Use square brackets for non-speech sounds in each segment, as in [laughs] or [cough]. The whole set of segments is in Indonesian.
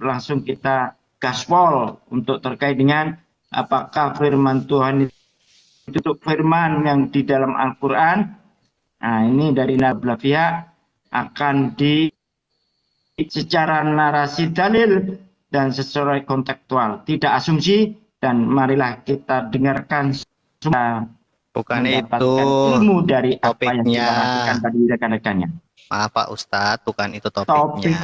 langsung kita gaspol untuk terkait dengan apakah firman Tuhan itu untuk firman yang di dalam Al-Quran. Nah ini dari Nabla pihak akan di secara narasi dalil dan sesuai kontekstual. Tidak asumsi dan marilah kita dengarkan semua Bukan itu ilmu dari topiknya. apa yang dilakukan tadi rekan-rekannya. Maaf Pak Ustadz, bukan itu topiknya. Topik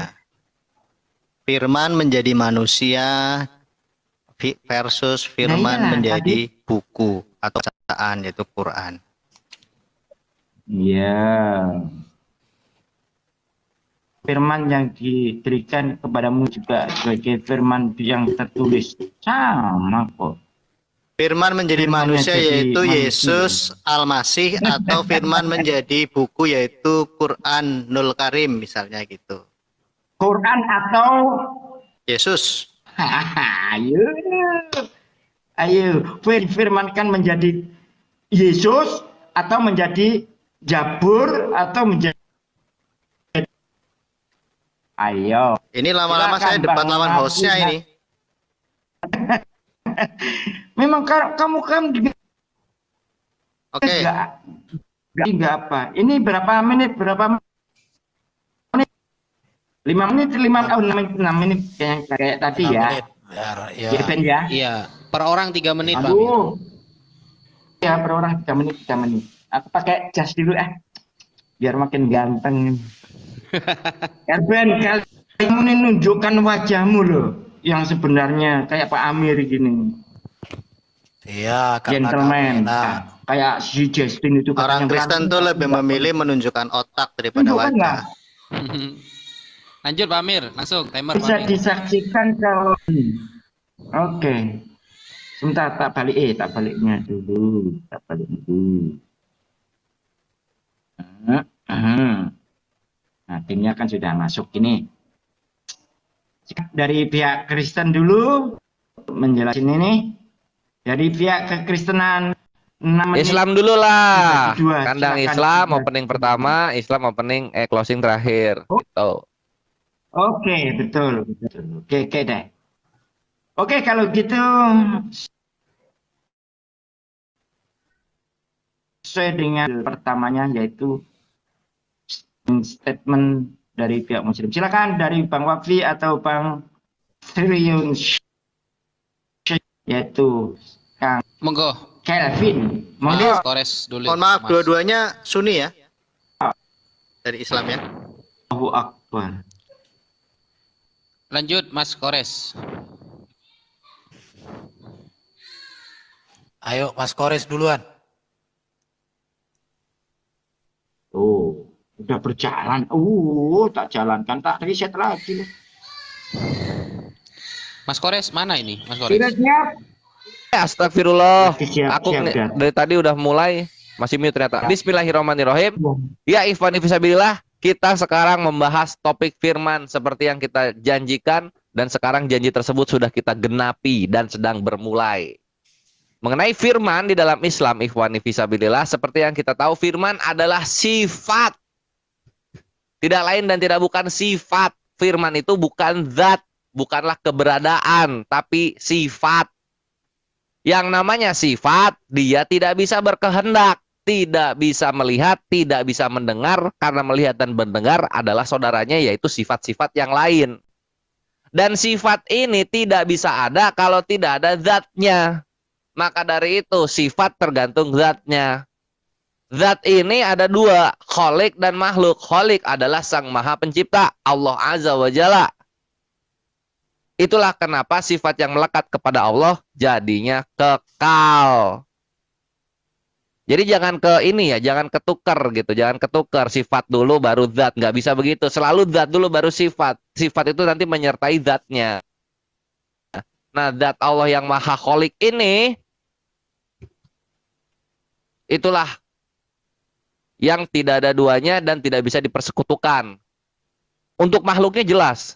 Firman menjadi manusia versus firman nah, menjadi tadi. buku atau catatan yaitu Quran. Iya. Firman yang diberikan kepadamu juga sebagai firman yang tertulis sama kok. Firman menjadi firman manusia yaitu manusia. Yesus Al-Masih atau firman menjadi buku yaitu Quran Nul Karim misalnya gitu. Quran atau Yesus. [laughs] Ayo. Ayo, firmankan menjadi Yesus atau menjadi Jabur atau menjadi Ayo. Ini lama-lama saya debat lawan hostnya ini. [laughs] Memang kamu kan Oke. Okay. Enggak, enggak apa. Ini berapa menit? Berapa menit? lima menit lima oh enam menit enam menit kayak, kayak tadi ya. Menit. Ya, ya. Ben, gitu kan ya. Iya. Per orang tiga menit Aduh. Bang. Ya per orang tiga menit tiga menit. Aku pakai jas dulu eh. Biar makin ganteng. [laughs] Erben kali ini nunjukkan wajahmu loh yang sebenarnya kayak Pak Amir gini. Iya, gentleman. Nah, kayak si Justin itu orang Kristen tuh lebih memilih menunjukkan otak daripada wajah. [laughs] Lanjut Pak Amir, masuk timer. Bisa Amir. disaksikan kalau hmm. Oke. Okay. Sebentar tak balik eh tak baliknya dulu, tak balik dulu. Ah, ah. Nah, timnya kan sudah masuk ini. Dari pihak Kristen dulu menjelaskan ini. Dari pihak kekristenan Islam dulu lah. Kandang Islam opening pertama, Islam opening eh closing terakhir. Oh. Gitu. Oke, betul, betul. Oke, oke deh. Oke, kalau gitu sesuai dengan pertamanya yaitu statement dari pihak muslim. Silakan dari Bang Wafi atau Bang Triliun yaitu Kang Monggo Kelvin. Monggo. Kores dulu. Mohon maaf, dua-duanya Sunni ya. Ah. Dari Islam ya. Abu Akbar. Lanjut Mas Kores. Ayo Mas Kores duluan. Oh, udah berjalan. Uh, tak jalankan, tak riset lagi. Mas Kores mana ini? Mas Kores. Sudah siap. Eh, astagfirullah. Siap, Aku siap, siap. dari tadi udah mulai masih mute ternyata. Ya. Bismillahirrahmanirrahim. Ya, ya Ivan Ifisabilillah. Kita sekarang membahas topik firman seperti yang kita janjikan dan sekarang janji tersebut sudah kita genapi dan sedang bermulai. Mengenai firman di dalam Islam, ikhwani fisabilillah, seperti yang kita tahu firman adalah sifat. Tidak lain dan tidak bukan sifat. Firman itu bukan zat, bukanlah keberadaan, tapi sifat. Yang namanya sifat, dia tidak bisa berkehendak tidak bisa melihat, tidak bisa mendengar, karena melihat dan mendengar adalah saudaranya yaitu sifat-sifat yang lain. Dan sifat ini tidak bisa ada kalau tidak ada zatnya. Maka dari itu sifat tergantung zatnya. Zat ini ada dua, kholik dan makhluk. Kholik adalah sang maha pencipta, Allah Azza wa Jalla. Itulah kenapa sifat yang melekat kepada Allah jadinya kekal. Jadi jangan ke ini ya, jangan ketukar gitu, jangan ketukar sifat dulu baru zat, nggak bisa begitu. Selalu zat dulu baru sifat, sifat itu nanti menyertai zatnya. Nah, zat Allah yang maha kholik ini, itulah yang tidak ada duanya dan tidak bisa dipersekutukan. Untuk makhluknya jelas.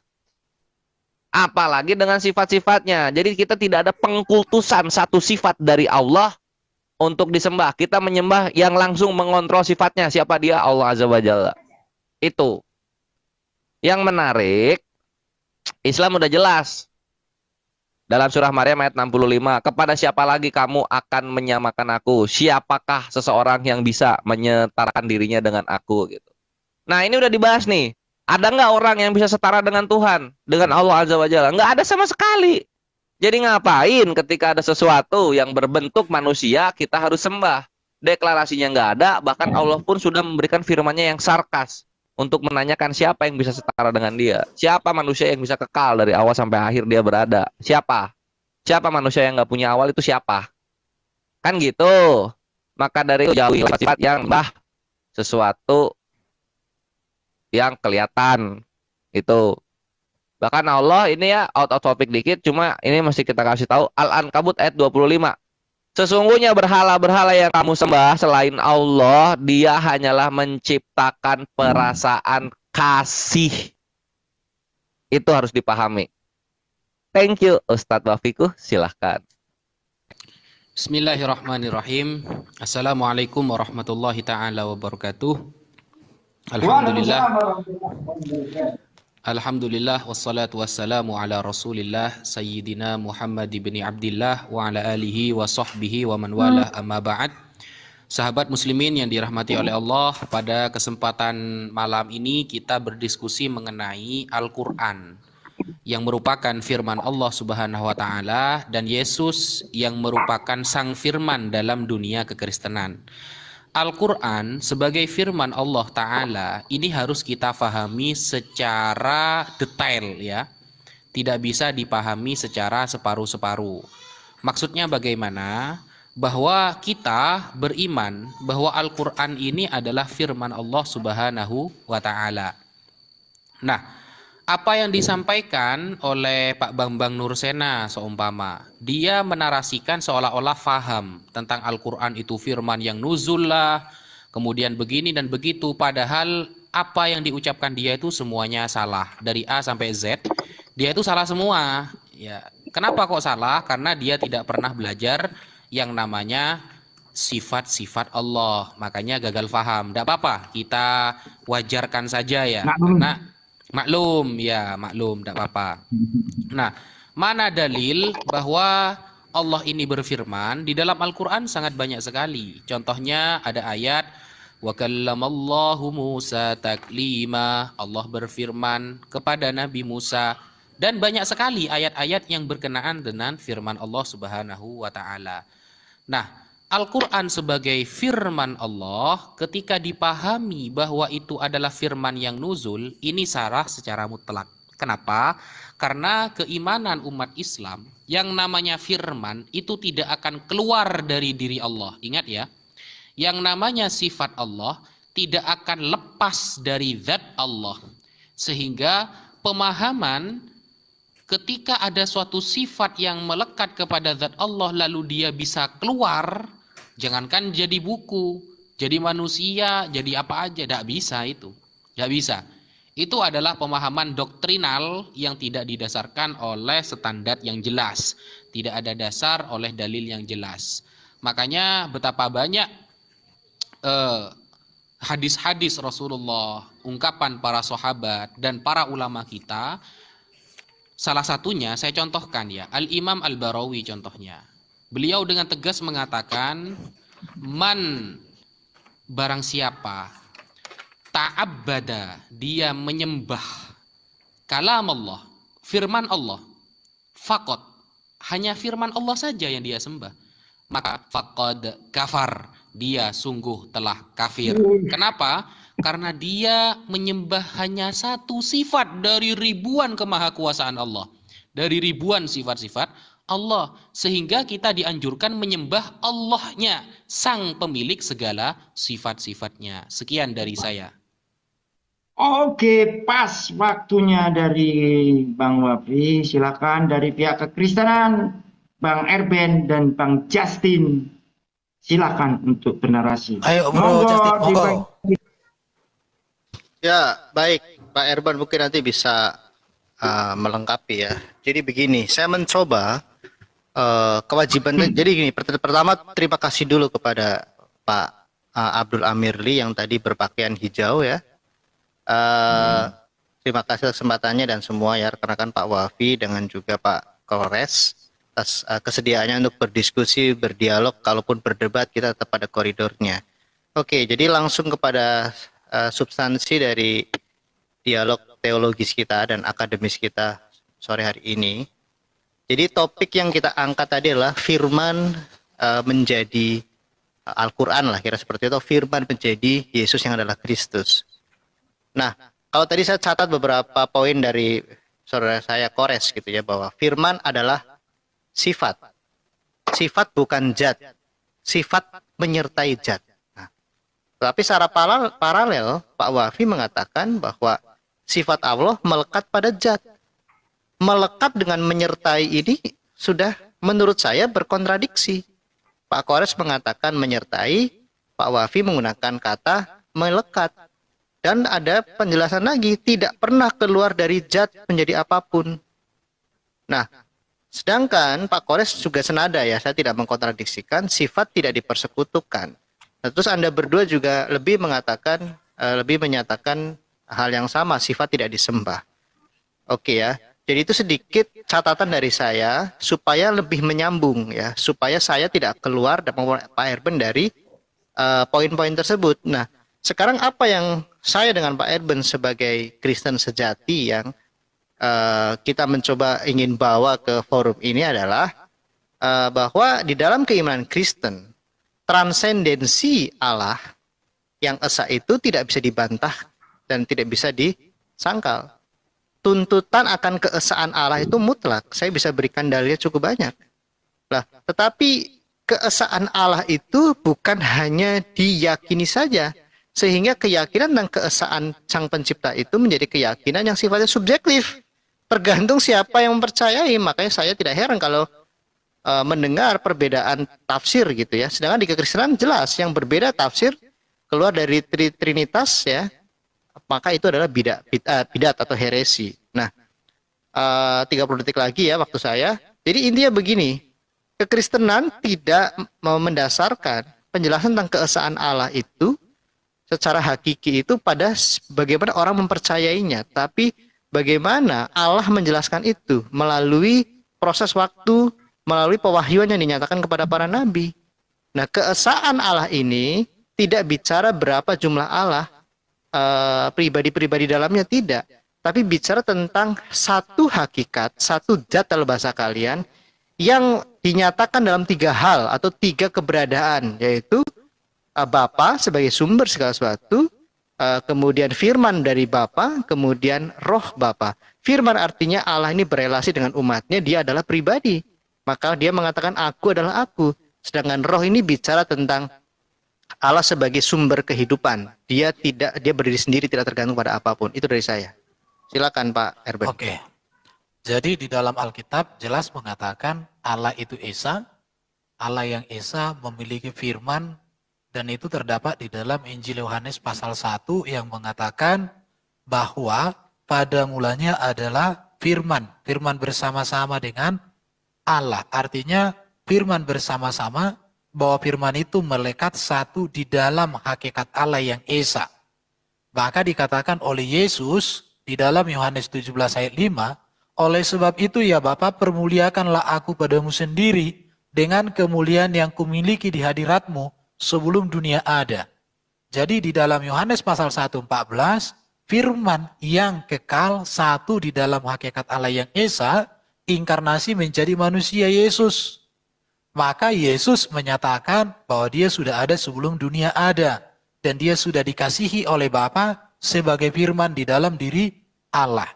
Apalagi dengan sifat-sifatnya. Jadi kita tidak ada pengkultusan satu sifat dari Allah untuk disembah. Kita menyembah yang langsung mengontrol sifatnya siapa dia Allah Azza wa Jalla. Itu. Yang menarik Islam udah jelas. Dalam surah Maryam ayat 65, kepada siapa lagi kamu akan menyamakan aku? Siapakah seseorang yang bisa menyetarakan dirinya dengan aku gitu. Nah, ini udah dibahas nih. Ada nggak orang yang bisa setara dengan Tuhan, dengan Allah Azza wa Jalla? Nggak ada sama sekali. Jadi ngapain ketika ada sesuatu yang berbentuk manusia kita harus sembah? Deklarasinya nggak ada, bahkan Allah pun sudah memberikan firman yang sarkas untuk menanyakan siapa yang bisa setara dengan dia, siapa manusia yang bisa kekal dari awal sampai akhir dia berada, siapa, siapa manusia yang nggak punya awal itu siapa, kan gitu. Maka dari itu jauhi sifat yang bah sesuatu yang kelihatan itu Bahkan Allah ini ya out of topic dikit cuma ini masih kita kasih tahu Al-Ankabut ayat 25. Sesungguhnya berhala-berhala yang kamu sembah selain Allah, dia hanyalah menciptakan perasaan kasih. Itu harus dipahami. Thank you Ustadz Wafiku, silahkan. Bismillahirrahmanirrahim. Assalamualaikum warahmatullahi taala wabarakatuh. Alhamdulillah. Alhamdulillah wassalatu wassalamu ala Rasulillah Sayyidina Muhammad ibn Abdullah wa ala alihi wa sahbihi wa man wala hmm. amma ba'd. Sahabat muslimin yang dirahmati oleh Allah, pada kesempatan malam ini kita berdiskusi mengenai Al-Qur'an yang merupakan firman Allah Subhanahu wa taala dan Yesus yang merupakan sang firman dalam dunia kekristenan. Al-Quran sebagai firman Allah Ta'ala ini harus kita fahami secara detail ya tidak bisa dipahami secara separuh-separuh maksudnya bagaimana bahwa kita beriman bahwa Al-Quran ini adalah firman Allah Subhanahu wa Ta'ala nah apa yang disampaikan oleh Pak Bambang Nursena seumpama, dia menarasikan seolah-olah faham tentang Al-Quran itu firman yang nuzul lah, kemudian begini dan begitu, padahal apa yang diucapkan dia itu semuanya salah. Dari A sampai Z, dia itu salah semua. Ya, Kenapa kok salah? Karena dia tidak pernah belajar yang namanya sifat-sifat Allah. Makanya gagal faham. Tidak apa-apa, kita wajarkan saja ya. Nah, Karena Maklum, ya maklum, tidak apa-apa. Nah, mana dalil bahwa Allah ini berfirman di dalam Al-Quran sangat banyak sekali. Contohnya ada ayat Wa kallamallahu Musa taklima. Allah berfirman kepada Nabi Musa dan banyak sekali ayat-ayat yang berkenaan dengan firman Allah Subhanahu wa taala. Nah, Al-Quran sebagai firman Allah ketika dipahami bahwa itu adalah firman yang nuzul, ini sarah secara mutlak. Kenapa? Karena keimanan umat Islam yang namanya firman itu tidak akan keluar dari diri Allah. Ingat ya, yang namanya sifat Allah tidak akan lepas dari zat Allah. Sehingga pemahaman ketika ada suatu sifat yang melekat kepada zat Allah lalu dia bisa keluar Jangankan jadi buku, jadi manusia, jadi apa aja, tidak bisa itu. Tidak bisa. Itu adalah pemahaman doktrinal yang tidak didasarkan oleh standar yang jelas. Tidak ada dasar oleh dalil yang jelas. Makanya betapa banyak hadis eh, hadis-hadis Rasulullah, ungkapan para sahabat dan para ulama kita salah satunya saya contohkan ya, Al Imam Al Barawi contohnya. Beliau dengan tegas mengatakan, "Man barang siapa ta'abbada, dia menyembah kalam Allah, firman Allah, fakot, hanya firman Allah saja yang dia sembah. Maka fakod kafar, dia sungguh telah kafir. Kenapa? Karena dia menyembah hanya satu sifat dari ribuan kemahakuasaan Allah. Dari ribuan sifat-sifat, Allah sehingga kita dianjurkan menyembah Allahnya sang pemilik segala sifat-sifatnya sekian dari saya Oke, pas waktunya dari Bang Wafi Silakan dari pihak kekristenan, Bang Erben dan Bang Justin. Silakan untuk bernarasi. Ayo, Bro monggo, Justin, monggo. Ya, baik. Pak Erben mungkin nanti bisa uh, melengkapi ya. Jadi begini, saya mencoba Eh, kewajiban [clears throat] jadi gini pertama terima kasih dulu kepada Pak eh, Abdul Amirli yang tadi berpakaian hijau ya uh, hmm. terima kasih kesempatannya dan semua ya rekan-rekan Pak Wafi dengan juga Pak Kores atas uh, kesediaannya untuk berdiskusi berdialog kalaupun berdebat kita tetap pada koridornya oke jadi langsung kepada uh, substansi dari dialog teologis kita dan akademis kita sore hari ini jadi topik yang kita angkat tadi adalah firman uh, menjadi eh, Al-Quran lah kira seperti itu firman menjadi Yesus yang adalah Kristus. Nah kalau tadi saya catat beberapa poin dari saudara saya Kores gitu ya bahwa firman adalah sifat. Sifat bukan jad, Sifat menyertai jad. Nah, tapi secara paralel, Pak Wafi mengatakan bahwa sifat Allah melekat pada jad melekat dengan menyertai ini sudah menurut saya berkontradiksi. Pak Kores mengatakan menyertai, Pak Wafi menggunakan kata melekat. Dan ada penjelasan lagi, tidak pernah keluar dari jad menjadi apapun. Nah, sedangkan Pak Kores juga senada ya, saya tidak mengkontradiksikan, sifat tidak dipersekutukan. Nah, terus Anda berdua juga lebih mengatakan, eh, lebih menyatakan hal yang sama, sifat tidak disembah. Oke ya. Jadi itu sedikit catatan dari saya supaya lebih menyambung ya, supaya saya tidak keluar dan Pak Erben dari eh, poin-poin uh, tersebut. Nah, sekarang apa yang saya dengan Pak Erben sebagai Kristen sejati yang uh, kita mencoba ingin bawa ke forum ini adalah uh, bahwa di dalam keimanan Kristen transendensi Allah yang esa itu tidak bisa dibantah dan tidak bisa disangkal tuntutan akan keesaan Allah itu mutlak. Saya bisa berikan dalilnya cukup banyak. Lah, tetapi keesaan Allah itu bukan hanya diyakini saja, sehingga keyakinan tentang keesaan Sang Pencipta itu menjadi keyakinan yang sifatnya subjektif. Tergantung siapa yang mempercayai, makanya saya tidak heran kalau uh, mendengar perbedaan tafsir gitu ya. Sedangkan di kekristenan jelas yang berbeda tafsir keluar dari tri Trinitas ya, maka itu adalah bidat eh, bidat, atau heresi. Nah, eh, uh, 30 detik lagi ya waktu saya. Jadi intinya begini, kekristenan tidak mendasarkan penjelasan tentang keesaan Allah itu secara hakiki itu pada bagaimana orang mempercayainya, tapi bagaimana Allah menjelaskan itu melalui proses waktu, melalui pewahyuan yang dinyatakan kepada para nabi. Nah, keesaan Allah ini tidak bicara berapa jumlah Allah, Eh, pribadi-pribadi uh, dalamnya tidak, tapi bicara tentang satu hakikat, satu zat dalam bahasa kalian yang dinyatakan dalam tiga hal atau tiga keberadaan, yaitu uh, Bapa sebagai sumber segala sesuatu, uh, kemudian firman dari Bapa, kemudian roh Bapa. Firman artinya Allah ini berelasi dengan umatnya, dia adalah pribadi. Maka dia mengatakan aku adalah aku. Sedangkan roh ini bicara tentang Allah sebagai sumber kehidupan. Dia tidak dia berdiri sendiri tidak tergantung pada apapun. Itu dari saya. Silakan Pak Herbert. Oke. Okay. Jadi di dalam Alkitab jelas mengatakan Allah itu Esa, Allah yang Esa memiliki firman dan itu terdapat di dalam Injil Yohanes pasal 1 yang mengatakan bahwa pada mulanya adalah firman, firman bersama-sama dengan Allah. Artinya firman bersama-sama bahwa firman itu melekat satu di dalam hakikat Allah yang Esa. Maka dikatakan oleh Yesus di dalam Yohanes 17 ayat 5, oleh sebab itu ya Bapa permuliakanlah aku padamu sendiri dengan kemuliaan yang kumiliki di hadiratmu sebelum dunia ada. Jadi di dalam Yohanes pasal 1:14 firman yang kekal satu di dalam hakikat Allah yang esa inkarnasi menjadi manusia Yesus maka Yesus menyatakan bahwa dia sudah ada sebelum dunia ada dan dia sudah dikasihi oleh Bapa sebagai firman di dalam diri Allah.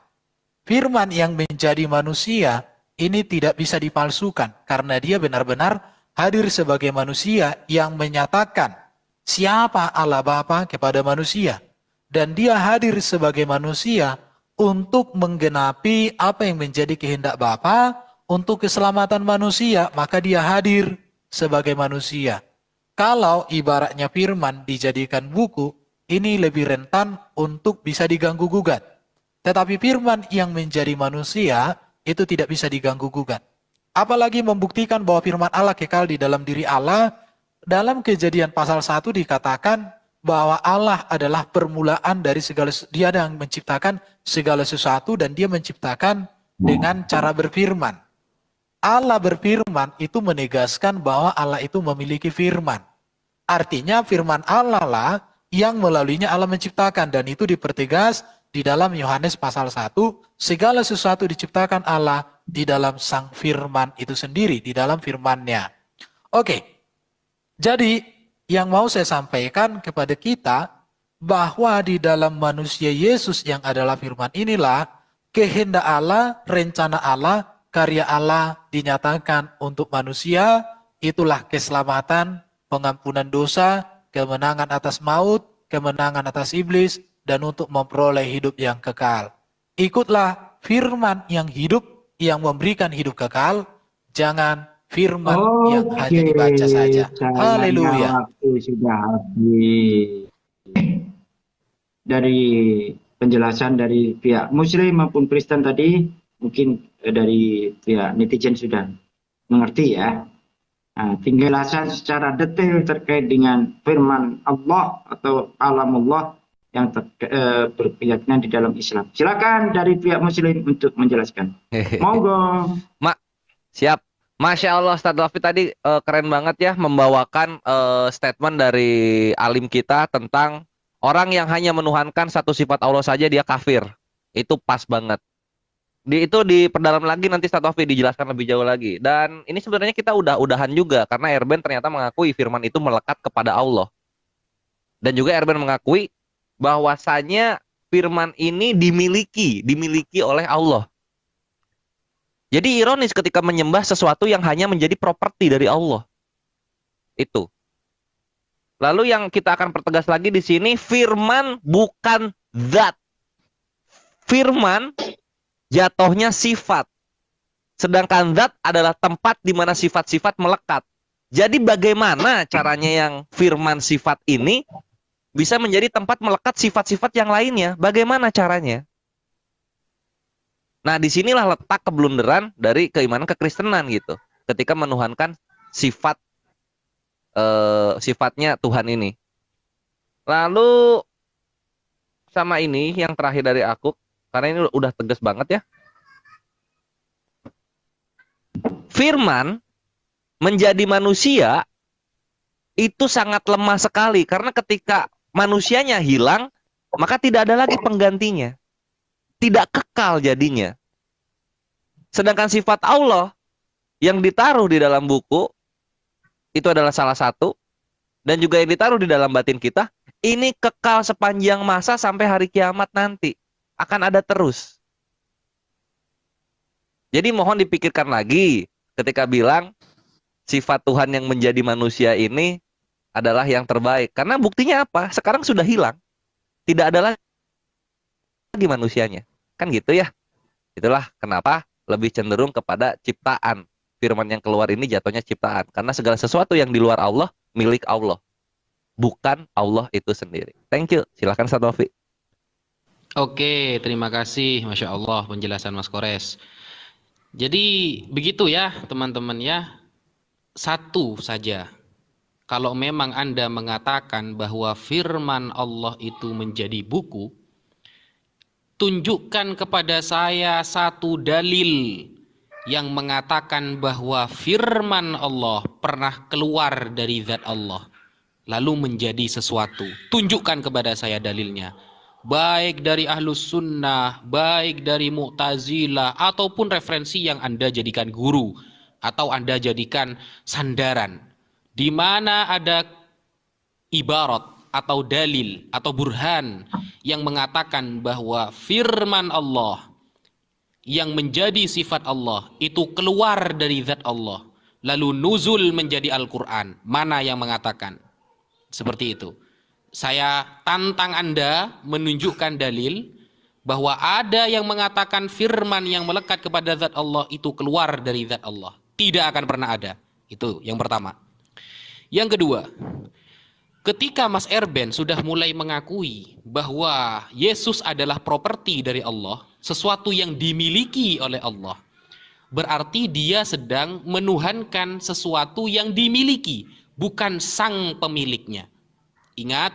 Firman yang menjadi manusia ini tidak bisa dipalsukan karena dia benar-benar hadir sebagai manusia yang menyatakan siapa Allah Bapa kepada manusia dan dia hadir sebagai manusia untuk menggenapi apa yang menjadi kehendak Bapa untuk keselamatan manusia, maka dia hadir sebagai manusia. Kalau ibaratnya firman dijadikan buku, ini lebih rentan untuk bisa diganggu gugat. Tetapi firman yang menjadi manusia itu tidak bisa diganggu gugat. Apalagi membuktikan bahwa firman Allah kekal di dalam diri Allah. Dalam kejadian pasal 1 dikatakan bahwa Allah adalah permulaan dari segala dia yang menciptakan segala sesuatu dan dia menciptakan dengan cara berfirman. Allah berfirman itu menegaskan bahwa Allah itu memiliki firman. Artinya firman Allah lah yang melaluinya Allah menciptakan dan itu dipertegas di dalam Yohanes pasal 1 segala sesuatu diciptakan Allah di dalam sang firman itu sendiri di dalam firmannya. Oke. Jadi yang mau saya sampaikan kepada kita bahwa di dalam manusia Yesus yang adalah firman inilah kehendak Allah, rencana Allah karya Allah dinyatakan untuk manusia, itulah keselamatan, pengampunan dosa, kemenangan atas maut, kemenangan atas iblis, dan untuk memperoleh hidup yang kekal. Ikutlah firman yang hidup, yang memberikan hidup kekal, jangan firman okay. yang hanya dibaca saja. Haleluya. Dari penjelasan dari pihak muslim maupun Kristen tadi, mungkin dari ya, netizen sudah mengerti ya. Nah, tinggal saya secara detail terkait dengan firman Allah atau alam Allah yang ter, e, berkeyakinan di dalam Islam. Silakan dari pihak Muslim untuk menjelaskan. Monggo. Mak, siap. Masya Allah Ustaz Wafi tadi e, keren banget ya membawakan e, statement dari alim kita tentang orang yang hanya menuhankan satu sifat Allah saja dia kafir. Itu pas banget di itu diperdalam lagi nanti Statovi dijelaskan lebih jauh lagi dan ini sebenarnya kita udah udahan juga karena Erben ternyata mengakui firman itu melekat kepada Allah dan juga Erben mengakui bahwasanya firman ini dimiliki dimiliki oleh Allah jadi ironis ketika menyembah sesuatu yang hanya menjadi properti dari Allah itu lalu yang kita akan pertegas lagi di sini firman bukan zat firman jatuhnya sifat. Sedangkan zat adalah tempat di mana sifat-sifat melekat. Jadi bagaimana caranya yang firman sifat ini bisa menjadi tempat melekat sifat-sifat yang lainnya? Bagaimana caranya? Nah, disinilah letak keblunderan dari keimanan kekristenan gitu. Ketika menuhankan sifat eh, sifatnya Tuhan ini. Lalu sama ini yang terakhir dari aku karena ini udah tegas banget ya. Firman menjadi manusia itu sangat lemah sekali karena ketika manusianya hilang, maka tidak ada lagi penggantinya. Tidak kekal jadinya. Sedangkan sifat Allah yang ditaruh di dalam buku itu adalah salah satu dan juga yang ditaruh di dalam batin kita ini kekal sepanjang masa sampai hari kiamat nanti akan ada terus. Jadi mohon dipikirkan lagi ketika bilang sifat Tuhan yang menjadi manusia ini adalah yang terbaik. Karena buktinya apa? Sekarang sudah hilang. Tidak ada lagi manusianya. Kan gitu ya. Itulah kenapa lebih cenderung kepada ciptaan. Firman yang keluar ini jatuhnya ciptaan. Karena segala sesuatu yang di luar Allah milik Allah. Bukan Allah itu sendiri. Thank you. Silahkan Satofi. Oke, terima kasih. Masya Allah penjelasan Mas Kores. Jadi begitu ya teman-teman ya. Satu saja. Kalau memang Anda mengatakan bahwa firman Allah itu menjadi buku, tunjukkan kepada saya satu dalil yang mengatakan bahwa firman Allah pernah keluar dari zat Allah lalu menjadi sesuatu. Tunjukkan kepada saya dalilnya baik dari ahlus sunnah, baik dari mu'tazilah, ataupun referensi yang Anda jadikan guru atau Anda jadikan sandaran. Di mana ada ibarat atau dalil atau burhan yang mengatakan bahwa firman Allah yang menjadi sifat Allah itu keluar dari zat Allah lalu nuzul menjadi Al-Qur'an mana yang mengatakan seperti itu saya tantang Anda menunjukkan dalil bahwa ada yang mengatakan firman yang melekat kepada zat Allah itu keluar dari zat Allah. Tidak akan pernah ada. Itu yang pertama. Yang kedua, ketika Mas Erben sudah mulai mengakui bahwa Yesus adalah properti dari Allah, sesuatu yang dimiliki oleh Allah, berarti dia sedang menuhankan sesuatu yang dimiliki, bukan sang pemiliknya. Ingat,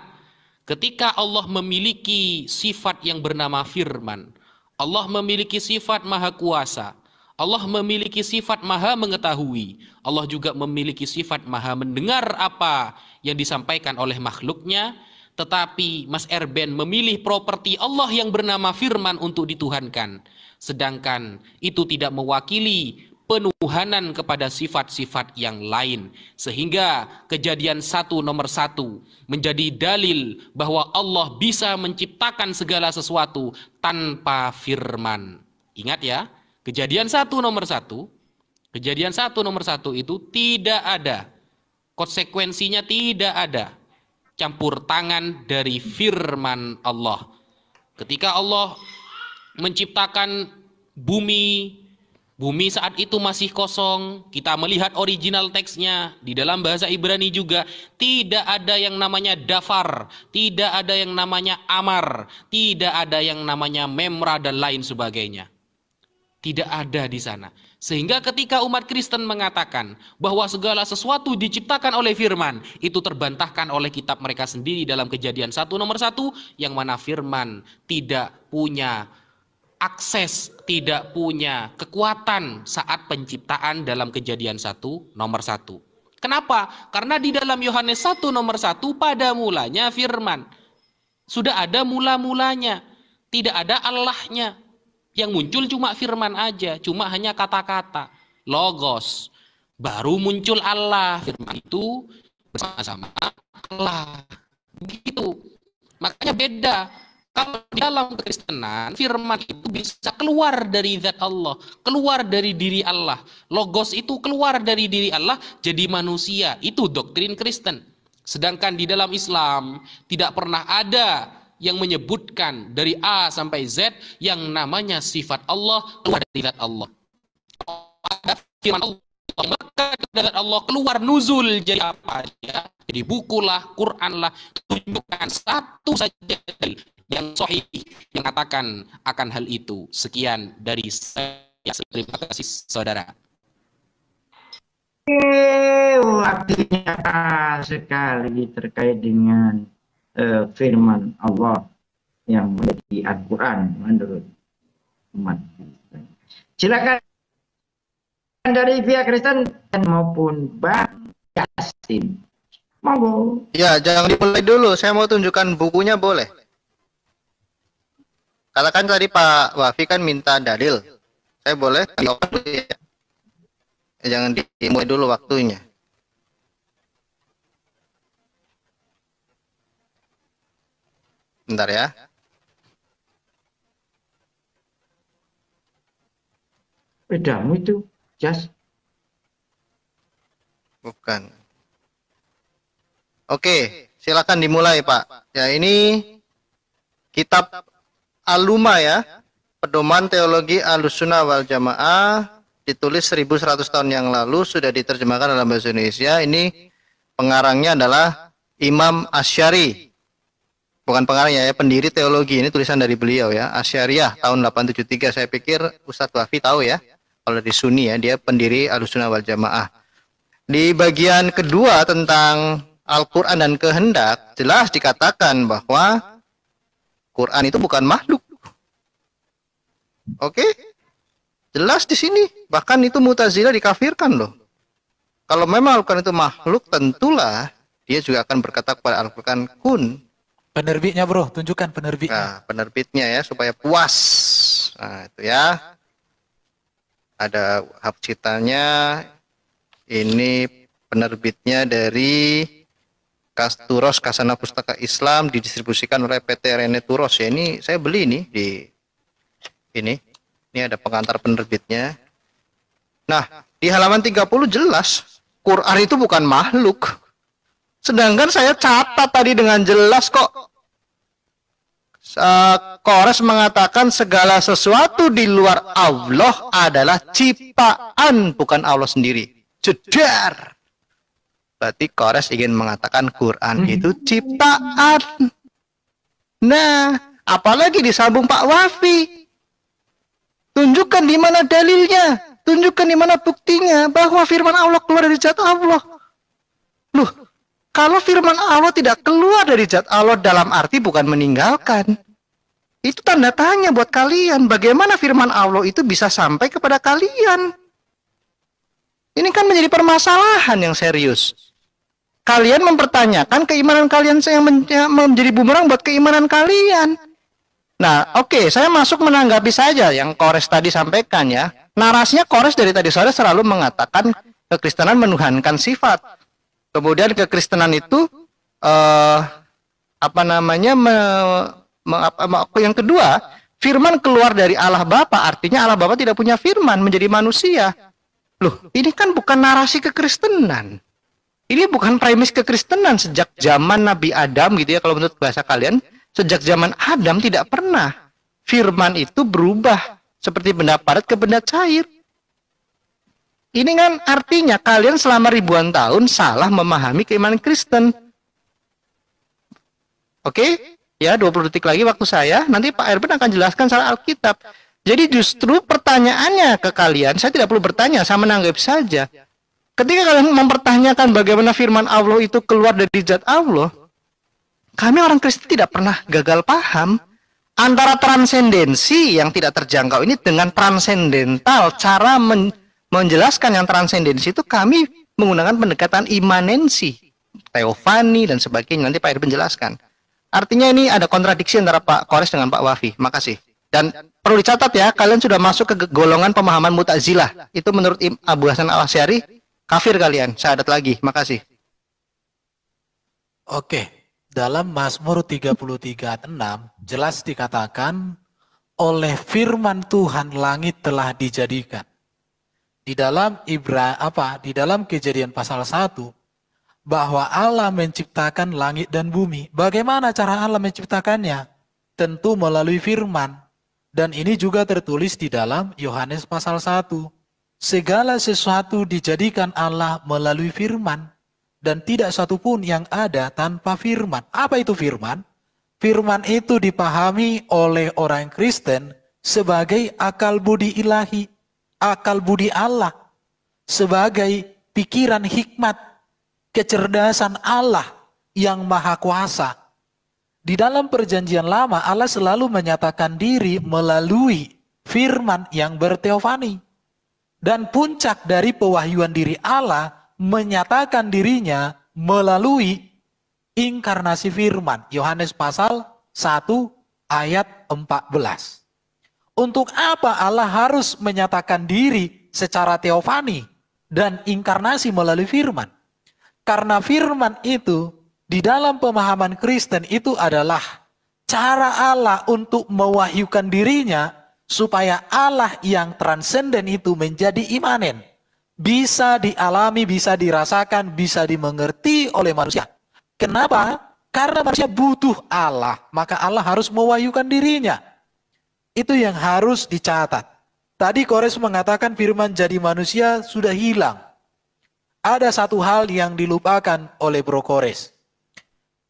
ketika Allah memiliki sifat yang bernama firman, Allah memiliki sifat maha kuasa, Allah memiliki sifat maha mengetahui, Allah juga memiliki sifat maha mendengar apa yang disampaikan oleh makhluknya, tetapi Mas Erben memilih properti Allah yang bernama firman untuk dituhankan. Sedangkan itu tidak mewakili penuhanan kepada sifat-sifat yang lain. Sehingga kejadian satu nomor satu menjadi dalil bahwa Allah bisa menciptakan segala sesuatu tanpa firman. Ingat ya, kejadian satu nomor satu, kejadian satu nomor satu itu tidak ada. Konsekuensinya tidak ada. Campur tangan dari firman Allah. Ketika Allah menciptakan bumi, Bumi saat itu masih kosong. Kita melihat original teksnya di dalam bahasa Ibrani juga tidak ada yang namanya dafar, tidak ada yang namanya amar, tidak ada yang namanya memra dan lain sebagainya. Tidak ada di sana. Sehingga ketika umat Kristen mengatakan bahwa segala sesuatu diciptakan oleh firman, itu terbantahkan oleh kitab mereka sendiri dalam kejadian satu nomor satu, yang mana firman tidak punya akses tidak punya kekuatan saat penciptaan dalam kejadian satu nomor satu. Kenapa? Karena di dalam Yohanes 1 nomor 1 pada mulanya firman. Sudah ada mula-mulanya. Tidak ada Allahnya. Yang muncul cuma firman aja, cuma hanya kata-kata, logos. Baru muncul Allah, firman itu bersama-sama Allah. Begitu. Makanya beda kalau di dalam kekristenan, firman itu bisa keluar dari zat Allah, keluar dari diri Allah. Logos itu keluar dari diri Allah jadi manusia. Itu doktrin Kristen. Sedangkan di dalam Islam tidak pernah ada yang menyebutkan dari A sampai Z yang namanya sifat Allah keluar dari zat Allah. Ada firman Allah maka dari Allah keluar nuzul jadi apa ya? Jadi bukulah, Quranlah, tunjukkan satu saja yang sahih yang katakan akan hal itu. Sekian dari saya. Terima kasih saudara. Oke, waktunya pas sekali terkait dengan uh, firman Allah yang menjadi Al-Quran menurut umat Silakan dari pihak Kristen maupun Bang Yasin. Monggo. Ya, jangan dimulai dulu. Saya mau tunjukkan bukunya boleh. boleh. Karena kan tadi Pak Wafi kan minta dalil. Saya boleh jawab dulu ya. Eh, jangan dimulai dulu waktunya. Bentar ya. Bedamu itu, Jas. Bukan. Oke, silakan dimulai, Pak. Ya, ini kitab Aluma ya, pedoman teologi Alusuna wal Jamaah ditulis 1100 tahun yang lalu sudah diterjemahkan dalam bahasa Indonesia. Ini pengarangnya adalah Imam Asyari. Bukan pengarangnya ya, pendiri teologi. Ini tulisan dari beliau ya, Asyariah tahun 873. Saya pikir Ustadz Wafi tahu ya, kalau di Sunni ya, dia pendiri Alusuna wal Jamaah. Di bagian kedua tentang Al-Quran dan kehendak, jelas dikatakan bahwa Quran itu bukan makhluk. Oke? Jelas di sini. Bahkan itu mutazila dikafirkan loh. Kalau memang Al-Quran itu makhluk, tentulah dia juga akan berkata kepada Al-Quran kun. Penerbitnya bro, tunjukkan penerbitnya. Nah, penerbitnya ya, supaya puas. Nah, itu ya. Ada hak citanya. Ini penerbitnya dari Kasturos Kasana Pustaka Islam didistribusikan oleh PT Rene Turos ya ini saya beli ini di ini ini ada pengantar penerbitnya nah di halaman 30 jelas Quran itu bukan makhluk sedangkan saya catat tadi dengan jelas kok uh, Kores mengatakan segala sesuatu di luar Allah adalah ciptaan bukan Allah sendiri jedar Berarti Kores ingin mengatakan Quran hmm. itu ciptaan. Nah, apalagi disambung Pak Wafi. Tunjukkan di mana dalilnya, tunjukkan di mana buktinya bahwa firman Allah keluar dari zat Allah. Loh, kalau firman Allah tidak keluar dari zat Allah dalam arti bukan meninggalkan. Itu tanda tanya buat kalian, bagaimana firman Allah itu bisa sampai kepada kalian? Ini kan menjadi permasalahan yang serius. Kalian mempertanyakan keimanan kalian yang menjadi bumerang buat keimanan kalian. Nah, oke, okay, saya masuk menanggapi saja yang Kores tadi sampaikan ya. Narasinya Kores dari tadi sore selalu mengatakan kekristenan menuhankan sifat. Kemudian kekristenan itu eh, apa namanya me, me, me, yang kedua, firman keluar dari Allah Bapa, artinya Allah Bapa tidak punya firman menjadi manusia. Loh, ini kan bukan narasi kekristenan. Ini bukan premis kekristenan sejak zaman Nabi Adam gitu ya kalau menurut bahasa kalian, sejak zaman Adam tidak pernah firman itu berubah seperti benda padat ke benda cair. Ini kan artinya kalian selama ribuan tahun salah memahami keimanan Kristen. Oke? Okay? Ya, 20 detik lagi waktu saya. Nanti Pak Erben akan jelaskan soal Alkitab. Jadi justru pertanyaannya ke kalian, saya tidak perlu bertanya, saya menanggapi saja. Ketika kalian mempertanyakan bagaimana firman Allah itu keluar dari zat Allah, kami orang Kristen tidak pernah gagal paham antara transendensi yang tidak terjangkau ini dengan transendental. Cara men menjelaskan yang transendensi itu kami menggunakan pendekatan imanensi, teofani dan sebagainya. Nanti Pak Irwin jelaskan. Artinya ini ada kontradiksi antara Pak Kores dengan Pak Wafi. Makasih. Dan perlu dicatat ya, kalian sudah masuk ke golongan pemahaman mutazilah. Itu menurut Abu Hasan al-Asyari Kafir kalian, syahadat lagi. Makasih. Oke, dalam Mazmur 33:6 jelas dikatakan oleh firman Tuhan langit telah dijadikan. Di dalam Ibra apa? Di dalam Kejadian pasal 1 bahwa Allah menciptakan langit dan bumi. Bagaimana cara Allah menciptakannya? Tentu melalui firman. Dan ini juga tertulis di dalam Yohanes pasal 1 Segala sesuatu dijadikan Allah melalui firman dan tidak satupun yang ada tanpa firman. Apa itu firman? Firman itu dipahami oleh orang Kristen sebagai akal budi ilahi, akal budi Allah, sebagai pikiran hikmat, kecerdasan Allah yang maha kuasa. Di dalam perjanjian lama Allah selalu menyatakan diri melalui firman yang berteofani. Dan puncak dari pewahyuan diri Allah menyatakan dirinya melalui inkarnasi firman. Yohanes pasal 1 ayat 14. Untuk apa Allah harus menyatakan diri secara teofani dan inkarnasi melalui firman? Karena firman itu di dalam pemahaman Kristen itu adalah cara Allah untuk mewahyukan dirinya supaya Allah yang transenden itu menjadi imanen. Bisa dialami, bisa dirasakan, bisa dimengerti oleh manusia. Kenapa? Karena manusia butuh Allah, maka Allah harus mewahyukan dirinya. Itu yang harus dicatat. Tadi Kores mengatakan firman jadi manusia sudah hilang. Ada satu hal yang dilupakan oleh Bro Kores.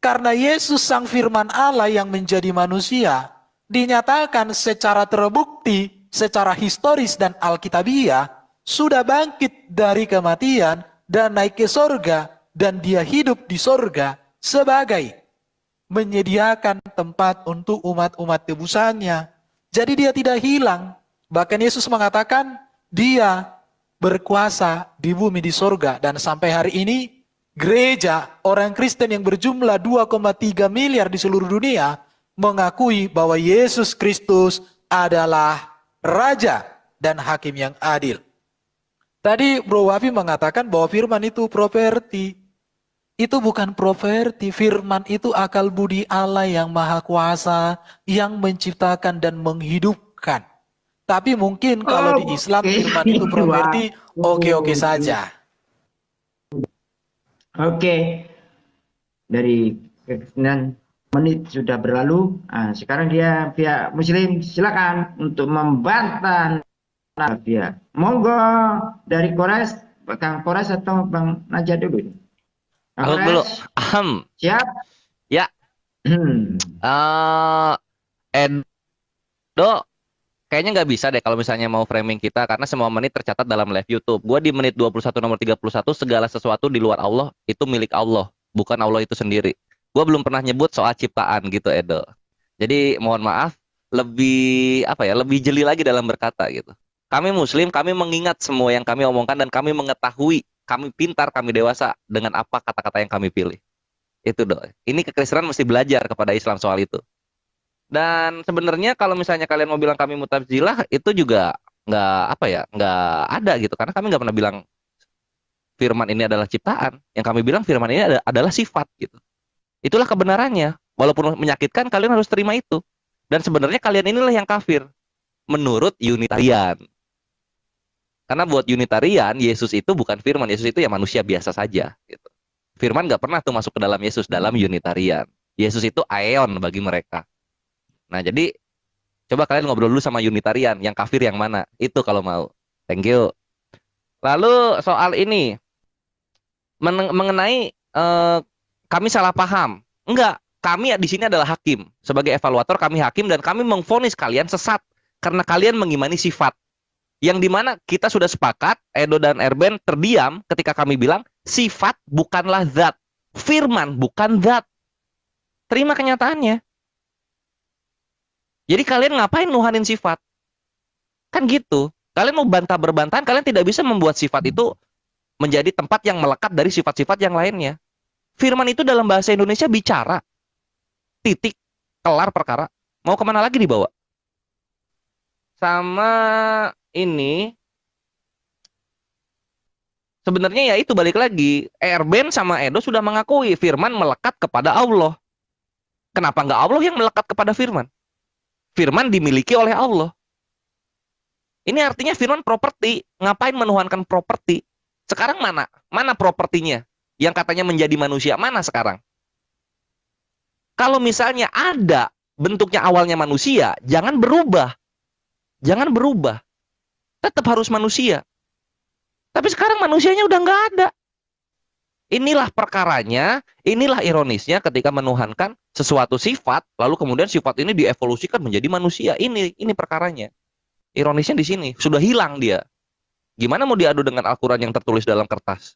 Karena Yesus sang firman Allah yang menjadi manusia, dinyatakan secara terbukti, secara historis dan alkitabiah, sudah bangkit dari kematian dan naik ke sorga, dan dia hidup di sorga sebagai menyediakan tempat untuk umat-umat tebusannya. Jadi dia tidak hilang. Bahkan Yesus mengatakan, dia berkuasa di bumi di sorga. Dan sampai hari ini, gereja orang Kristen yang berjumlah 2,3 miliar di seluruh dunia, mengakui bahwa Yesus Kristus adalah Raja dan Hakim yang adil. Tadi Bro Wafi mengatakan bahwa firman itu properti. Itu bukan properti, firman itu akal budi Allah yang maha kuasa, yang menciptakan dan menghidupkan. Tapi mungkin kalau di Islam oh, firman itu [laughs] properti, oke-oke saja. Oke, okay. dari Keknan menit sudah berlalu. Nah, sekarang dia pihak Muslim silakan untuk membantah Navia. Monggo dari Kores, Kang Kores atau Bang Naja dulu. Aku dulu. Aham. Siap. Ya. uh, Edo, kayaknya nggak bisa deh kalau misalnya mau framing kita karena semua menit tercatat dalam live YouTube. Gua di menit 21 nomor 31 segala sesuatu di luar Allah itu milik Allah, bukan Allah itu sendiri gue belum pernah nyebut soal ciptaan gitu Edo. Jadi mohon maaf lebih apa ya lebih jeli lagi dalam berkata gitu. Kami Muslim, kami mengingat semua yang kami omongkan dan kami mengetahui, kami pintar, kami dewasa dengan apa kata-kata yang kami pilih. Itu doh. Ini kekristenan mesti belajar kepada Islam soal itu. Dan sebenarnya kalau misalnya kalian mau bilang kami mutazilah itu juga nggak apa ya nggak ada gitu karena kami nggak pernah bilang firman ini adalah ciptaan. Yang kami bilang firman ini adalah sifat gitu. Itulah kebenarannya. Walaupun menyakitkan, kalian harus terima itu. Dan sebenarnya kalian inilah yang kafir. Menurut Unitarian. Karena buat Unitarian, Yesus itu bukan firman. Yesus itu ya manusia biasa saja. Gitu. Firman nggak pernah tuh masuk ke dalam Yesus, dalam Unitarian. Yesus itu aeon bagi mereka. Nah, jadi coba kalian ngobrol dulu sama Unitarian, yang kafir yang mana. Itu kalau mau. Thank you. Lalu soal ini, mengenai uh, kami salah paham. Enggak, kami di sini adalah hakim. Sebagai evaluator kami hakim dan kami mengfonis kalian sesat karena kalian mengimani sifat. Yang dimana kita sudah sepakat, Edo dan Erben terdiam ketika kami bilang sifat bukanlah zat. Firman bukan zat. Terima kenyataannya. Jadi kalian ngapain nuhanin sifat? Kan gitu. Kalian mau bantah berbantahan, kalian tidak bisa membuat sifat itu menjadi tempat yang melekat dari sifat-sifat yang lainnya firman itu dalam bahasa Indonesia bicara. Titik, kelar perkara. Mau kemana lagi dibawa? Sama ini, sebenarnya ya itu balik lagi. Erben sama Edo sudah mengakui firman melekat kepada Allah. Kenapa nggak Allah yang melekat kepada firman? Firman dimiliki oleh Allah. Ini artinya firman properti. Ngapain menuhankan properti? Sekarang mana? Mana propertinya? yang katanya menjadi manusia mana sekarang? Kalau misalnya ada bentuknya awalnya manusia, jangan berubah. Jangan berubah. Tetap harus manusia. Tapi sekarang manusianya udah nggak ada. Inilah perkaranya, inilah ironisnya ketika menuhankan sesuatu sifat, lalu kemudian sifat ini dievolusikan menjadi manusia. Ini ini perkaranya. Ironisnya di sini, sudah hilang dia. Gimana mau diadu dengan Al-Quran yang tertulis dalam kertas?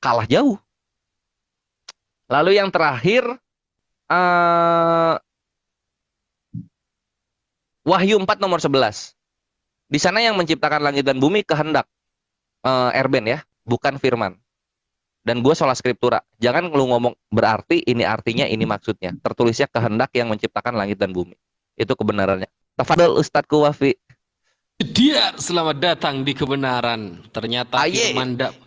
Kalah jauh. Lalu yang terakhir uh, Wahyu 4 nomor 11. Di sana yang menciptakan langit dan bumi kehendak uh, Erben ya, bukan firman. Dan gue sholat skriptura. Jangan lu ngomong berarti ini artinya ini maksudnya. Tertulisnya kehendak yang menciptakan langit dan bumi. Itu kebenarannya. Tafadil Ustadz Kuwafi. Dia selamat datang di kebenaran. Ternyata Aye. firman tidak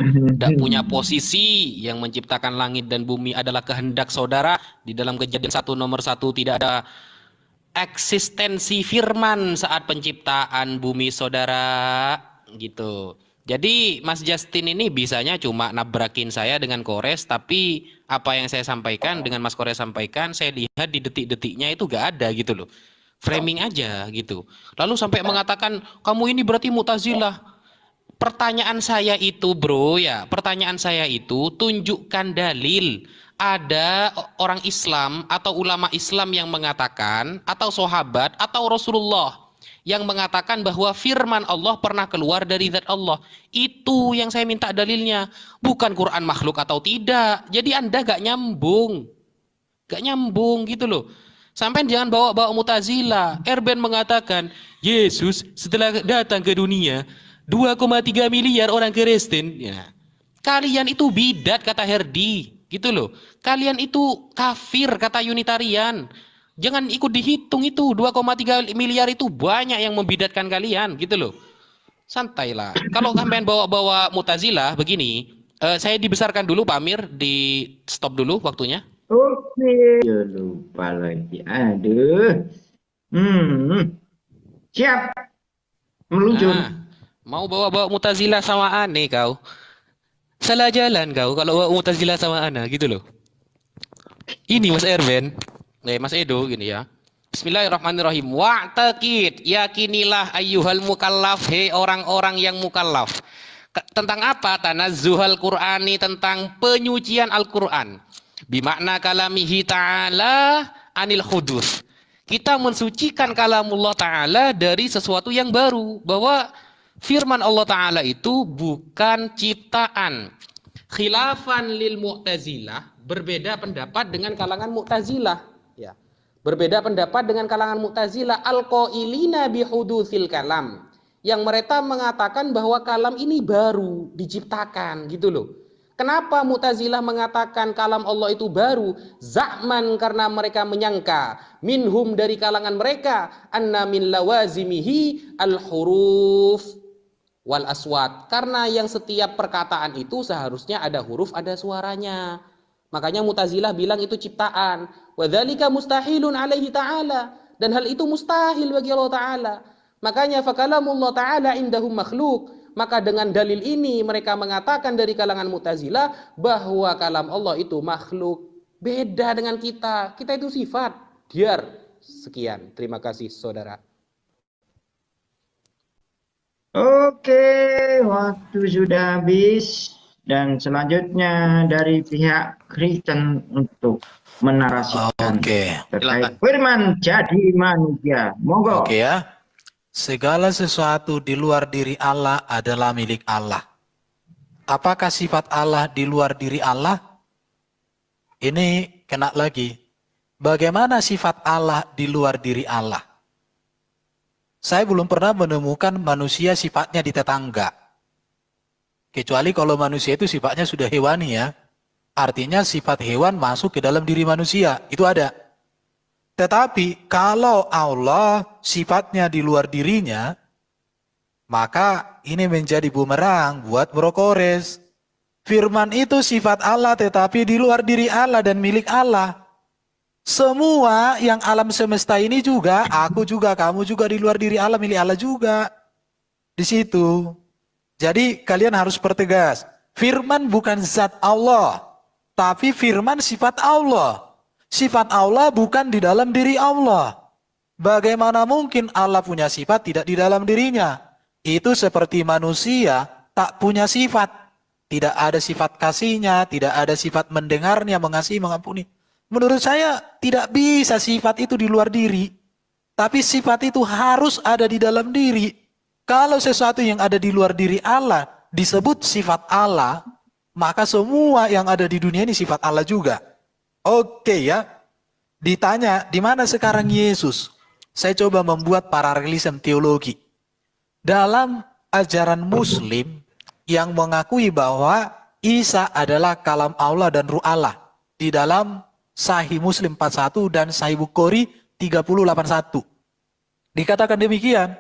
punya posisi yang menciptakan langit dan bumi adalah kehendak saudara. Di dalam kejadian satu nomor satu tidak ada eksistensi firman saat penciptaan bumi saudara. Gitu. Jadi Mas Justin ini bisanya cuma nabrakin saya dengan Kores, tapi apa yang saya sampaikan dengan Mas Kores sampaikan, saya lihat di detik-detiknya itu gak ada gitu loh framing aja gitu. Lalu sampai mengatakan kamu ini berarti mutazilah. Pertanyaan saya itu, Bro, ya, pertanyaan saya itu tunjukkan dalil ada orang Islam atau ulama Islam yang mengatakan atau sahabat atau Rasulullah yang mengatakan bahwa firman Allah pernah keluar dari zat Allah. Itu yang saya minta dalilnya, bukan Quran makhluk atau tidak. Jadi Anda gak nyambung. Gak nyambung gitu loh. Sampai jangan bawa-bawa Mutazila. Erben mengatakan, Yesus setelah datang ke dunia, 2,3 miliar orang Kristen. Ya. Kalian itu bidat, kata Herdi. Gitu loh. Kalian itu kafir, kata Unitarian. Jangan ikut dihitung itu. 2,3 miliar itu banyak yang membidatkan kalian. Gitu loh. Santailah. Kalau sampean bawa-bawa Mutazila begini, uh, saya dibesarkan dulu Pak Amir, di stop dulu waktunya. Oke, ya, lupa lagi. Aduh. Hmm. Siap. Meluncur. Ah, mau bawa-bawa Mutazila sama Ane kau. Salah jalan kau kalau bawa Mutazila sama Ana gitu loh. Ini Mas Erwin, Eh, Mas Edo gini ya. Bismillahirrahmanirrahim. Wa taqid, yakinilah ayyuhal mukallaf, hei orang-orang yang mukallaf. Tentang apa? Tanazzuhal Qur'ani tentang penyucian Al-Qur'an. Bimakna kalamihi ta'ala anil khudus. Kita mensucikan kalamullah ta'ala dari sesuatu yang baru. Bahwa firman Allah ta'ala itu bukan ciptaan. Khilafan lil mu'tazilah. Berbeda pendapat dengan kalangan mu'tazilah. Ya. Berbeda pendapat dengan kalangan mu'tazilah. Al-qailina bihudusil kalam. Yang mereka mengatakan bahwa kalam ini baru diciptakan gitu loh. Kenapa Mu'tazilah mengatakan kalam Allah itu baru? Zaman karena mereka menyangka minhum dari kalangan mereka anna min lawazimihi al-huruf wal aswat. Karena yang setiap perkataan itu seharusnya ada huruf, ada suaranya. Makanya Mu'tazilah bilang itu ciptaan. Wadzalika mustahilun alaihi ta'ala. Dan hal itu mustahil bagi Allah Ta'ala. Makanya fakalamullah Ta'ala indahum makhluk maka dengan dalil ini mereka mengatakan dari kalangan Mu'tazilah bahwa kalam Allah itu makhluk. Beda dengan kita. Kita itu sifat. Diar. Sekian. Terima kasih saudara. Oke, waktu sudah habis dan selanjutnya dari pihak Kristen untuk menarasikan oh, okay. terkait firman jadi manusia. Monggo. Oke okay, ya segala sesuatu di luar diri Allah adalah milik Allah. Apakah sifat Allah di luar diri Allah? Ini kena lagi. Bagaimana sifat Allah di luar diri Allah? Saya belum pernah menemukan manusia sifatnya di tetangga. Kecuali kalau manusia itu sifatnya sudah hewani ya. Artinya sifat hewan masuk ke dalam diri manusia. Itu ada. Tetapi kalau Allah sifatnya di luar dirinya, maka ini menjadi bumerang buat brokores. Firman itu sifat Allah tetapi di luar diri Allah dan milik Allah. Semua yang alam semesta ini juga, aku juga, kamu juga di luar diri Allah, milik Allah juga. Di situ. Jadi kalian harus pertegas. Firman bukan zat Allah, tapi firman sifat Allah. Sifat Allah bukan di dalam diri Allah. Bagaimana mungkin Allah punya sifat tidak di dalam dirinya? Itu seperti manusia tak punya sifat. Tidak ada sifat kasihnya, tidak ada sifat mendengarnya, mengasihi, mengampuni. Menurut saya tidak bisa sifat itu di luar diri. Tapi sifat itu harus ada di dalam diri. Kalau sesuatu yang ada di luar diri Allah disebut sifat Allah, maka semua yang ada di dunia ini sifat Allah juga. Oke ya. Ditanya, di mana sekarang Yesus? Saya coba membuat paralelism teologi. Dalam ajaran muslim yang mengakui bahwa Isa adalah kalam Allah dan ruh Allah. Di dalam Sahih Muslim 41 dan Sahih Bukhari 381 Dikatakan demikian.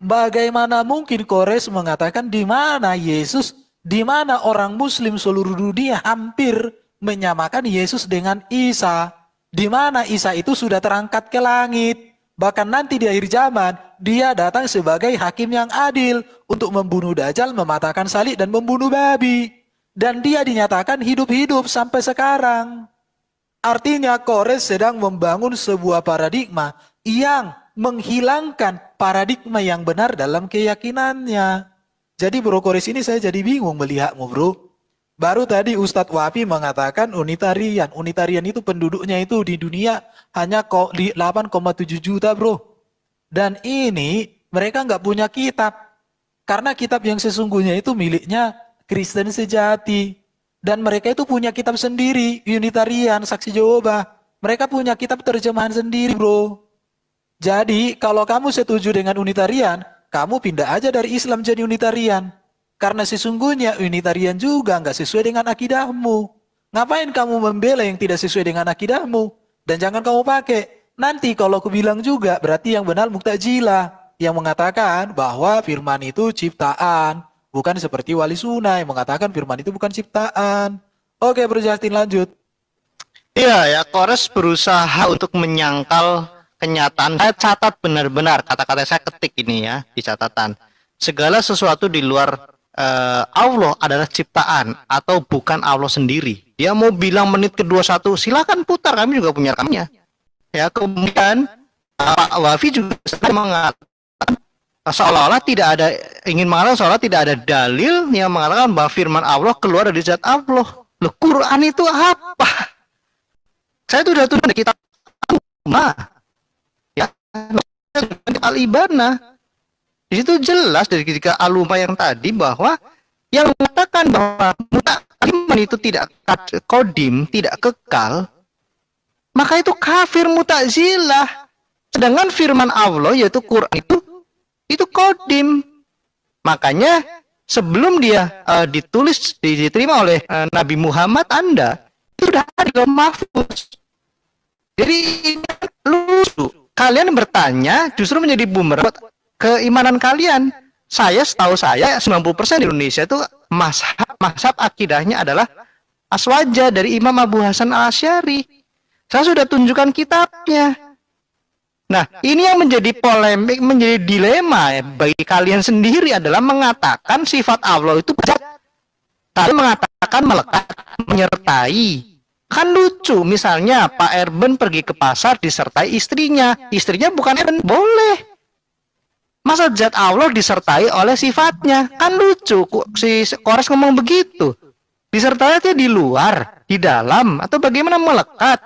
Bagaimana mungkin Kores mengatakan di mana Yesus, di mana orang muslim seluruh dunia hampir menyamakan Yesus dengan Isa. Di mana Isa itu sudah terangkat ke langit. Bahkan nanti di akhir zaman, dia datang sebagai hakim yang adil untuk membunuh Dajjal, mematahkan salib, dan membunuh babi. Dan dia dinyatakan hidup-hidup sampai sekarang. Artinya Kores sedang membangun sebuah paradigma yang menghilangkan paradigma yang benar dalam keyakinannya. Jadi bro Kores ini saya jadi bingung melihatmu bro. Baru tadi Ustadz Wapi mengatakan unitarian. Unitarian itu penduduknya itu di dunia hanya kok di 8,7 juta bro. Dan ini mereka nggak punya kitab. Karena kitab yang sesungguhnya itu miliknya Kristen sejati. Dan mereka itu punya kitab sendiri, unitarian, saksi Jehova. Mereka punya kitab terjemahan sendiri bro. Jadi kalau kamu setuju dengan unitarian, kamu pindah aja dari Islam jadi unitarian. Karena sesungguhnya Unitarian juga nggak sesuai dengan akidahmu. Ngapain kamu membela yang tidak sesuai dengan akidahmu? Dan jangan kamu pakai. Nanti kalau aku bilang juga, berarti yang benar Muktajilah yang mengatakan bahwa firman itu ciptaan. Bukan seperti wali sunai yang mengatakan firman itu bukan ciptaan. Oke, Bro lanjut. Iya ya, Kores berusaha untuk menyangkal kenyataan. Saya catat benar-benar kata-kata saya ketik ini ya di catatan. Segala sesuatu di luar Eh, Allah adalah ciptaan atau bukan Allah sendiri. Dia mau bilang menit ke-21, silakan putar, kami juga punya rekamnya. Ya, kemudian Pak Wafi juga mengatakan seolah-olah tidak ada ingin mengatakan seolah tidak ada dalil yang mengatakan bahwa firman Allah keluar dari zat Allah. Loh, Quran itu apa? Saya sudah turun dari kitab Ya, Al-Ibana di situ jelas dari ketika aluma yang tadi bahwa yang mengatakan bahwa muta'aliman itu tidak kodim, tidak kekal, maka itu kafir mutazilah. Sedangkan firman Allah yaitu Quran itu itu kodim. Makanya sebelum dia uh, ditulis diterima oleh uh, Nabi Muhammad Anda itu sudah ada di mahfuz. Jadi lucu. Kalian bertanya justru menjadi bumerang keimanan kalian. Saya setahu saya 90% di Indonesia itu mashab, mashab akidahnya adalah Aswaja dari Imam Abu Hasan Al-Asy'ari. Saya sudah tunjukkan kitabnya. Nah, ini yang menjadi polemik, menjadi dilema ya, bagi kalian sendiri adalah mengatakan sifat Allah itu tapi mengatakan melekat menyertai kan lucu misalnya Pak Erben pergi ke pasar disertai istrinya istrinya bukan Erben boleh Masa zat Allah disertai oleh sifatnya? Kan lucu, si Kores ngomong begitu. Disertai itu di luar, di dalam, atau bagaimana melekat?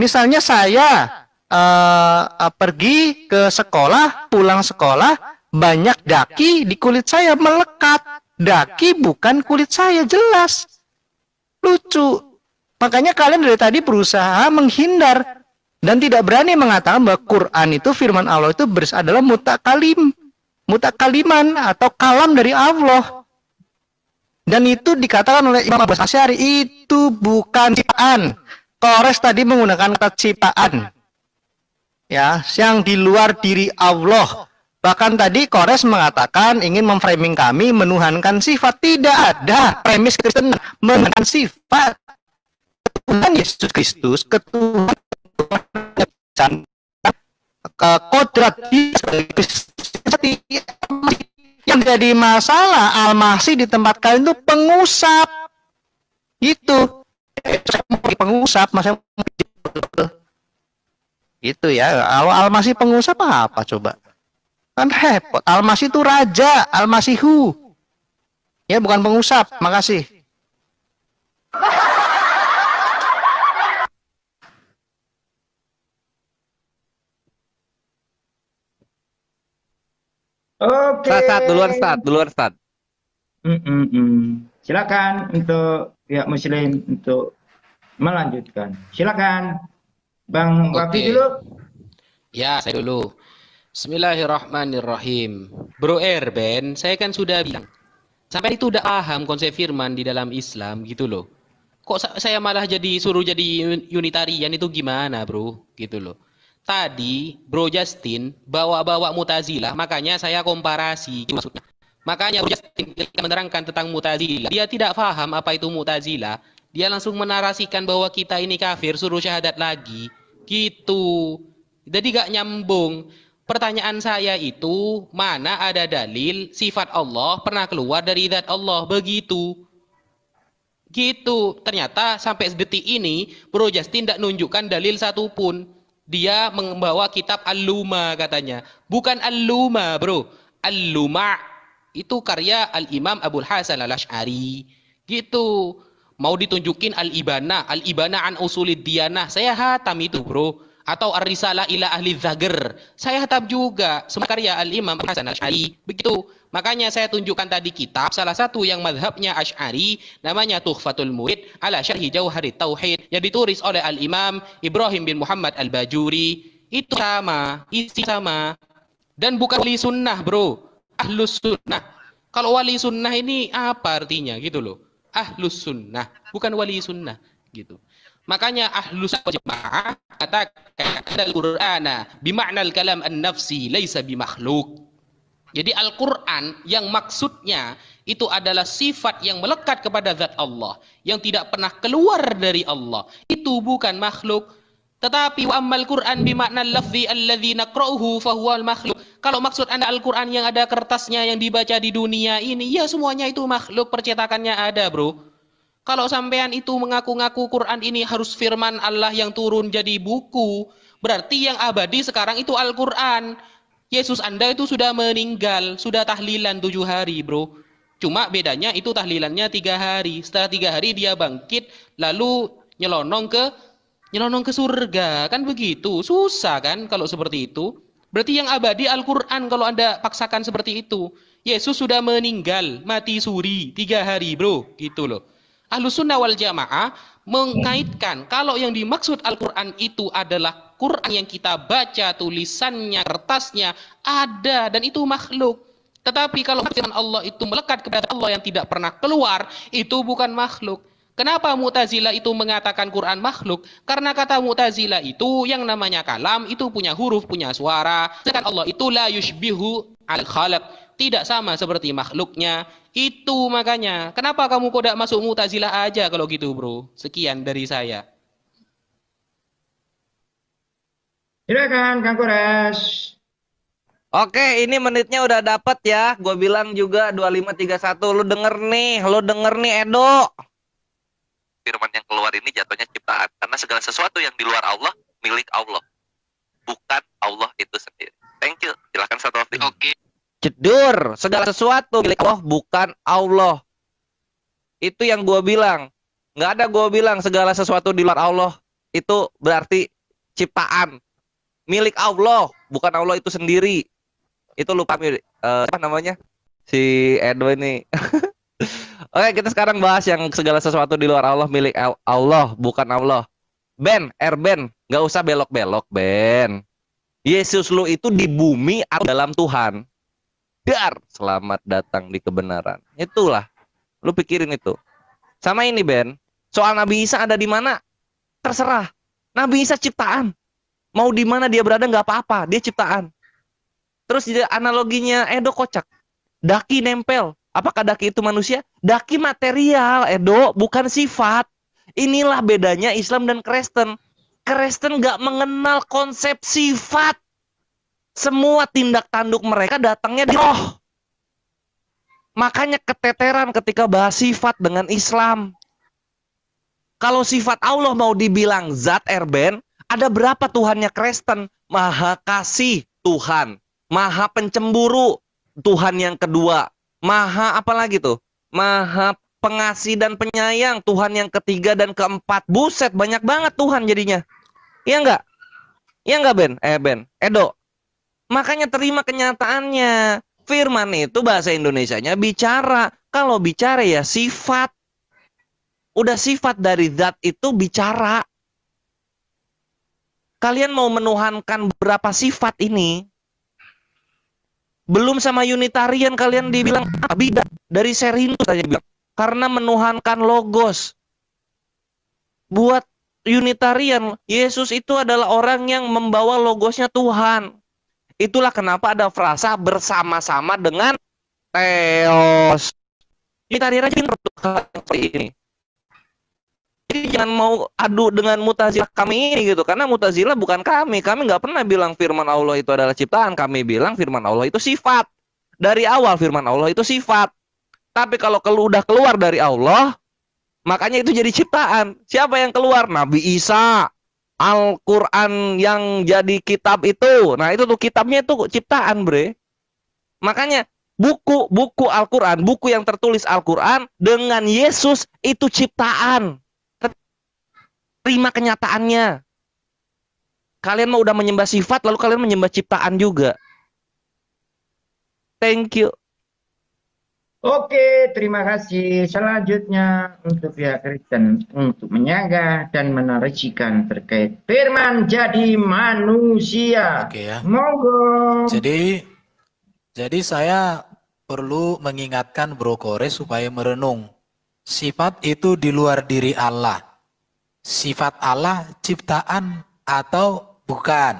Misalnya saya uh, pergi ke sekolah, pulang sekolah, banyak daki di kulit saya melekat. Daki bukan kulit saya, jelas. Lucu. Makanya kalian dari tadi berusaha menghindar dan tidak berani mengatakan bahwa Quran itu firman Allah itu bers adalah mutakalim mutakaliman atau kalam dari Allah dan itu dikatakan oleh Imam Abbas Asyari itu bukan ciptaan Kores tadi menggunakan kata ciptaan ya yang di luar diri Allah bahkan tadi Kores mengatakan ingin memframing kami menuhankan sifat tidak ada premis Kristen menuhankan sifat Tuhan Yesus Kristus ketuhan ke kodrat yang jadi masalah almasih di tempat kalian itu pengusap itu pengusap masa itu ya kalau pengusap apa coba kan repot almasih itu raja almasihu Hu. ya bukan pengusap makasih Oke. Okay. Start, duluan start, duluan start. Mm-mm-mm. Silakan untuk ya, muslim untuk melanjutkan. Silakan. Bang Wapi okay. dulu. Ya, saya dulu. Bismillahirrahmanirrahim. Bro Erben, saya kan sudah bilang. Sampai itu udah paham konsep firman di dalam Islam gitu loh. Kok saya malah jadi suruh jadi unitarian itu gimana, Bro? Gitu loh tadi Bro Justin bawa-bawa Mutazilah, makanya saya komparasi gitu maksudnya. Makanya Bro Justin menerangkan tentang Mutazilah, dia tidak paham apa itu Mutazilah. Dia langsung menarasikan bahwa kita ini kafir, suruh syahadat lagi. Gitu. Jadi gak nyambung. Pertanyaan saya itu, mana ada dalil sifat Allah pernah keluar dari zat Allah? Begitu. Gitu. Ternyata sampai detik ini, Bro Justin tidak nunjukkan dalil satupun dia membawa kitab Al-Luma katanya. Bukan Al-Luma, Bro. Al-Luma itu karya Al-Imam Abu Hasan Al-Asy'ari. Gitu. Mau ditunjukin Al-Ibana, Al-Ibana an usulid diyanah. Saya hatam itu, Bro. Atau Ar-Risalah ila ahli Zager. Saya hatam juga. Semua karya Al-Imam Abu Hasan Al-Asy'ari. Begitu. Makanya saya tunjukkan tadi kitab salah satu yang madhabnya Ash'ari namanya Tuhfatul Murid ala syarhi Jauhari Tauhid yang ditulis oleh Al-Imam Ibrahim bin Muhammad Al-Bajuri itu sama, isi sama dan bukan wali sunnah bro ahlus sunnah kalau wali sunnah ini apa artinya gitu loh ahlus sunnah bukan wali sunnah gitu Makanya ahlus jemaah katakan al-Qur'ana bima'nal kalam an-nafsi laisa bimakhluk. Jadi Al-Quran yang maksudnya itu adalah sifat yang melekat kepada zat Allah. Yang tidak pernah keluar dari Allah. Itu bukan makhluk. Tetapi wa ammal Quran bimakna lafzi alladzi naqra'uhu fahuwa makhluk. Kalau maksud Anda Al-Qur'an yang ada kertasnya yang dibaca di dunia ini, ya semuanya itu makhluk percetakannya ada, Bro. Kalau sampean itu mengaku-ngaku Quran ini harus firman Allah yang turun jadi buku, berarti yang abadi sekarang itu Al-Qur'an. Yesus Anda itu sudah meninggal, sudah tahlilan tujuh hari, bro. Cuma bedanya itu tahlilannya tiga hari. Setelah tiga hari dia bangkit, lalu nyelonong ke nyelonong ke surga. Kan begitu. Susah kan kalau seperti itu. Berarti yang abadi Al-Quran kalau Anda paksakan seperti itu. Yesus sudah meninggal, mati suri, tiga hari bro. Gitu loh. Ahlus sunnah wal jamaah mengaitkan kalau yang dimaksud Al-Quran itu adalah Quran yang kita baca, tulisannya, kertasnya ada dan itu makhluk. Tetapi kalau firman Allah itu melekat kepada Allah yang tidak pernah keluar, itu bukan makhluk. Kenapa Mu'tazila itu mengatakan Quran makhluk? Karena kata Mu'tazila itu yang namanya kalam itu punya huruf, punya suara. Sedangkan Allah itu la yushbihu al khalaq tidak sama seperti makhluknya. Itu makanya. Kenapa kamu tidak masuk mutazilah aja kalau gitu bro? Sekian dari saya. Silakan Kang Kores. Oke, ini menitnya udah dapat ya. Gue bilang juga 2531. Lu denger nih, lu denger nih Edo. Firman yang keluar ini jatuhnya ciptaan. Karena segala sesuatu yang di luar Allah, milik Allah. Bukan Allah itu sendiri. Thank you. Silahkan satu waktu. Oke. Okay. Cedur segala sesuatu milik Allah bukan Allah. Itu yang gue bilang. Nggak ada gue bilang segala sesuatu di luar Allah itu berarti ciptaan milik Allah, bukan Allah itu sendiri. Itu lupa milik. uh, eh, apa namanya? Si Edo ini. [laughs] Oke, kita sekarang bahas yang segala sesuatu di luar Allah milik Allah, bukan Allah. Ben, Ben nggak usah belok-belok, Ben. Yesus lu itu di bumi atau dalam Tuhan? dar selamat datang di kebenaran itulah lu pikirin itu sama ini Ben soal Nabi Isa ada di mana terserah Nabi Isa ciptaan mau di mana dia berada nggak apa-apa dia ciptaan terus analoginya Edo kocak daki nempel apakah daki itu manusia daki material Edo bukan sifat inilah bedanya Islam dan Kristen Kristen nggak mengenal konsep sifat semua tindak tanduk mereka datangnya di roh. Makanya keteteran ketika bahas sifat dengan Islam. Kalau sifat Allah mau dibilang zat erben, ada berapa Tuhannya Kristen? Maha kasih Tuhan, maha pencemburu Tuhan yang kedua, maha apa lagi tuh? Maha pengasih dan penyayang Tuhan yang ketiga dan keempat. Buset, banyak banget Tuhan jadinya. Iya enggak? Iya enggak Ben? Eh Ben, Edo. Makanya terima kenyataannya. Firman itu bahasa Indonesia-nya bicara. Kalau bicara ya sifat. Udah sifat dari zat itu bicara. Kalian mau menuhankan berapa sifat ini? Belum sama Unitarian kalian dibilang ah, dari Serintus aja bilang karena menuhankan logos. Buat Unitarian, Yesus itu adalah orang yang membawa logosnya Tuhan. Itulah kenapa ada frasa bersama-sama dengan teos. Kita rajin seperti ini. Jadi jangan mau adu dengan mutazilah kami ini gitu, karena mutazilah bukan kami. Kami nggak pernah bilang firman Allah itu adalah ciptaan. Kami bilang firman Allah itu sifat. Dari awal firman Allah itu sifat. Tapi kalau kelu udah keluar dari Allah, makanya itu jadi ciptaan. Siapa yang keluar? Nabi Isa, Al-Quran yang jadi kitab itu. Nah itu tuh kitabnya itu ciptaan bre. Makanya buku buku Al-Quran, buku yang tertulis Al-Quran dengan Yesus itu ciptaan. Terima kenyataannya. Kalian mau udah menyembah sifat lalu kalian menyembah ciptaan juga. Thank you. Oke, terima kasih. Selanjutnya untuk pihak Kristen untuk menyangga dan menarikkan terkait firman jadi manusia. Oke ya. Monggo. Jadi jadi saya perlu mengingatkan Bro Kore supaya merenung. Sifat itu di luar diri Allah. Sifat Allah ciptaan atau bukan?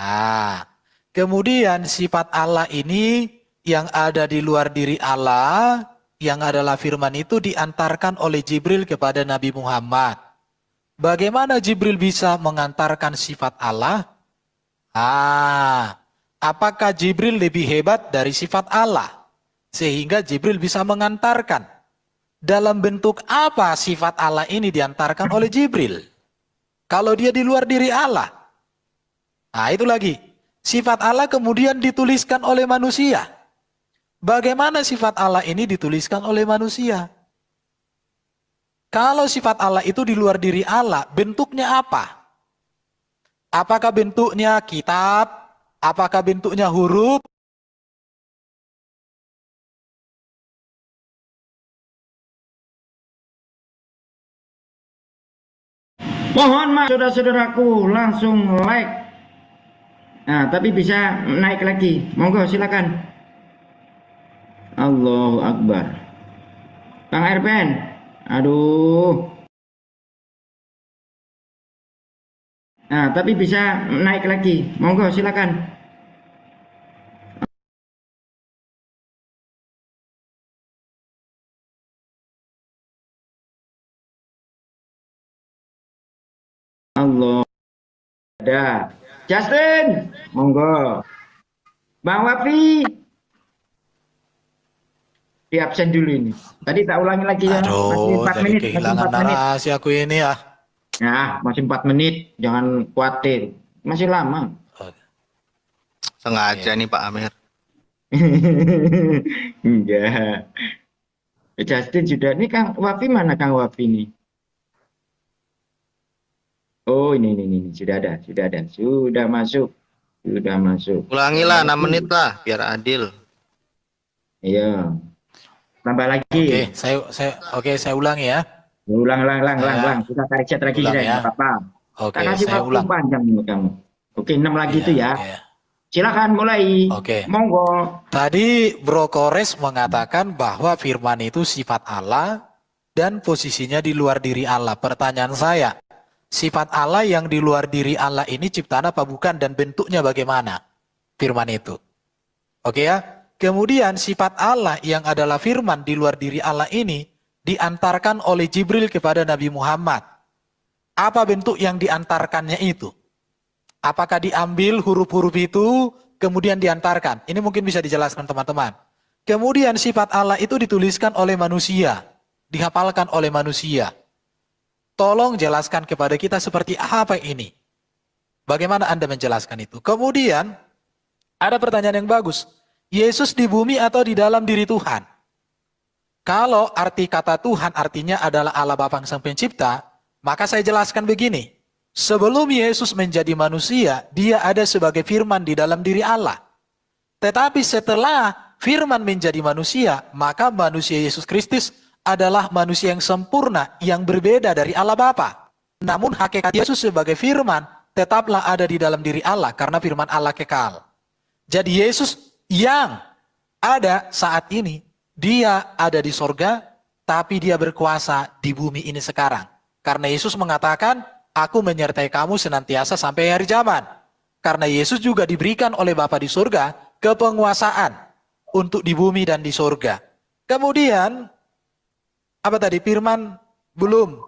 Ah, kemudian sifat Allah ini yang ada di luar diri Allah, yang adalah firman itu diantarkan oleh Jibril kepada Nabi Muhammad. Bagaimana Jibril bisa mengantarkan sifat Allah? Ah, apakah Jibril lebih hebat dari sifat Allah? Sehingga Jibril bisa mengantarkan. Dalam bentuk apa sifat Allah ini diantarkan oleh Jibril? Kalau dia di luar diri Allah. Nah itu lagi. Sifat Allah kemudian dituliskan oleh manusia. Bagaimana sifat Allah ini dituliskan oleh manusia? Kalau sifat Allah itu di luar diri Allah, bentuknya apa? Apakah bentuknya kitab? Apakah bentuknya huruf? Mohon maaf saudara-saudaraku langsung like. Nah, tapi bisa naik lagi. Monggo silakan. Allahu Akbar. Kang Erpen, aduh. Nah, tapi bisa naik lagi. Monggo, silakan. Allah. Ada. Justin, monggo. Bang Wafi, di absen dulu ini. Tadi tak ulangi lagi ya. Aduh, masih 4 menit, masih 4 menit. narasi aku ini ya. Ya masih 4 menit, jangan khawatir. Masih lama. Sengaja nih Pak Amir. [laughs] Enggak. Justin sudah ini Kang Wafi mana Kang Wafi nih? Oh ini ini ini sudah ada sudah ada sudah masuk sudah masuk. Ulangilah 6 menit lah biar adil. Iya tambah lagi. Oke, okay, saya saya oke okay, saya ulang ya. Ulang ulang ulang ulang ya. ulang. Kita tarik chat lagi ulang, ya. apa-apa. Oke, okay, saya waktu ulang. panjang kamu. Oke, enam lagi iya, itu ya. Yeah. Silakan mulai. Oke. Monggo. Tadi Bro Kores mengatakan bahwa firman itu sifat Allah dan posisinya di luar diri Allah. Pertanyaan saya, sifat Allah yang di luar diri Allah ini ciptaan apa bukan dan bentuknya bagaimana? Firman itu. Oke ya? Kemudian sifat Allah yang adalah firman di luar diri Allah ini diantarkan oleh Jibril kepada Nabi Muhammad. Apa bentuk yang diantarkannya itu? Apakah diambil huruf-huruf itu kemudian diantarkan? Ini mungkin bisa dijelaskan teman-teman. Kemudian sifat Allah itu dituliskan oleh manusia, dihafalkan oleh manusia. Tolong jelaskan kepada kita seperti apa ini. Bagaimana Anda menjelaskan itu? Kemudian ada pertanyaan yang bagus. Yesus di bumi atau di dalam diri Tuhan? Kalau arti kata Tuhan artinya adalah Allah Bapa Sang Pencipta, maka saya jelaskan begini. Sebelum Yesus menjadi manusia, dia ada sebagai firman di dalam diri Allah. Tetapi setelah firman menjadi manusia, maka manusia Yesus Kristus adalah manusia yang sempurna, yang berbeda dari Allah Bapa. Namun hakikat Yesus sebagai firman tetaplah ada di dalam diri Allah karena firman Allah kekal. Jadi Yesus yang ada saat ini. Dia ada di sorga, tapi dia berkuasa di bumi ini sekarang. Karena Yesus mengatakan, aku menyertai kamu senantiasa sampai hari zaman. Karena Yesus juga diberikan oleh Bapa di sorga kepenguasaan untuk di bumi dan di sorga. Kemudian, apa tadi firman belum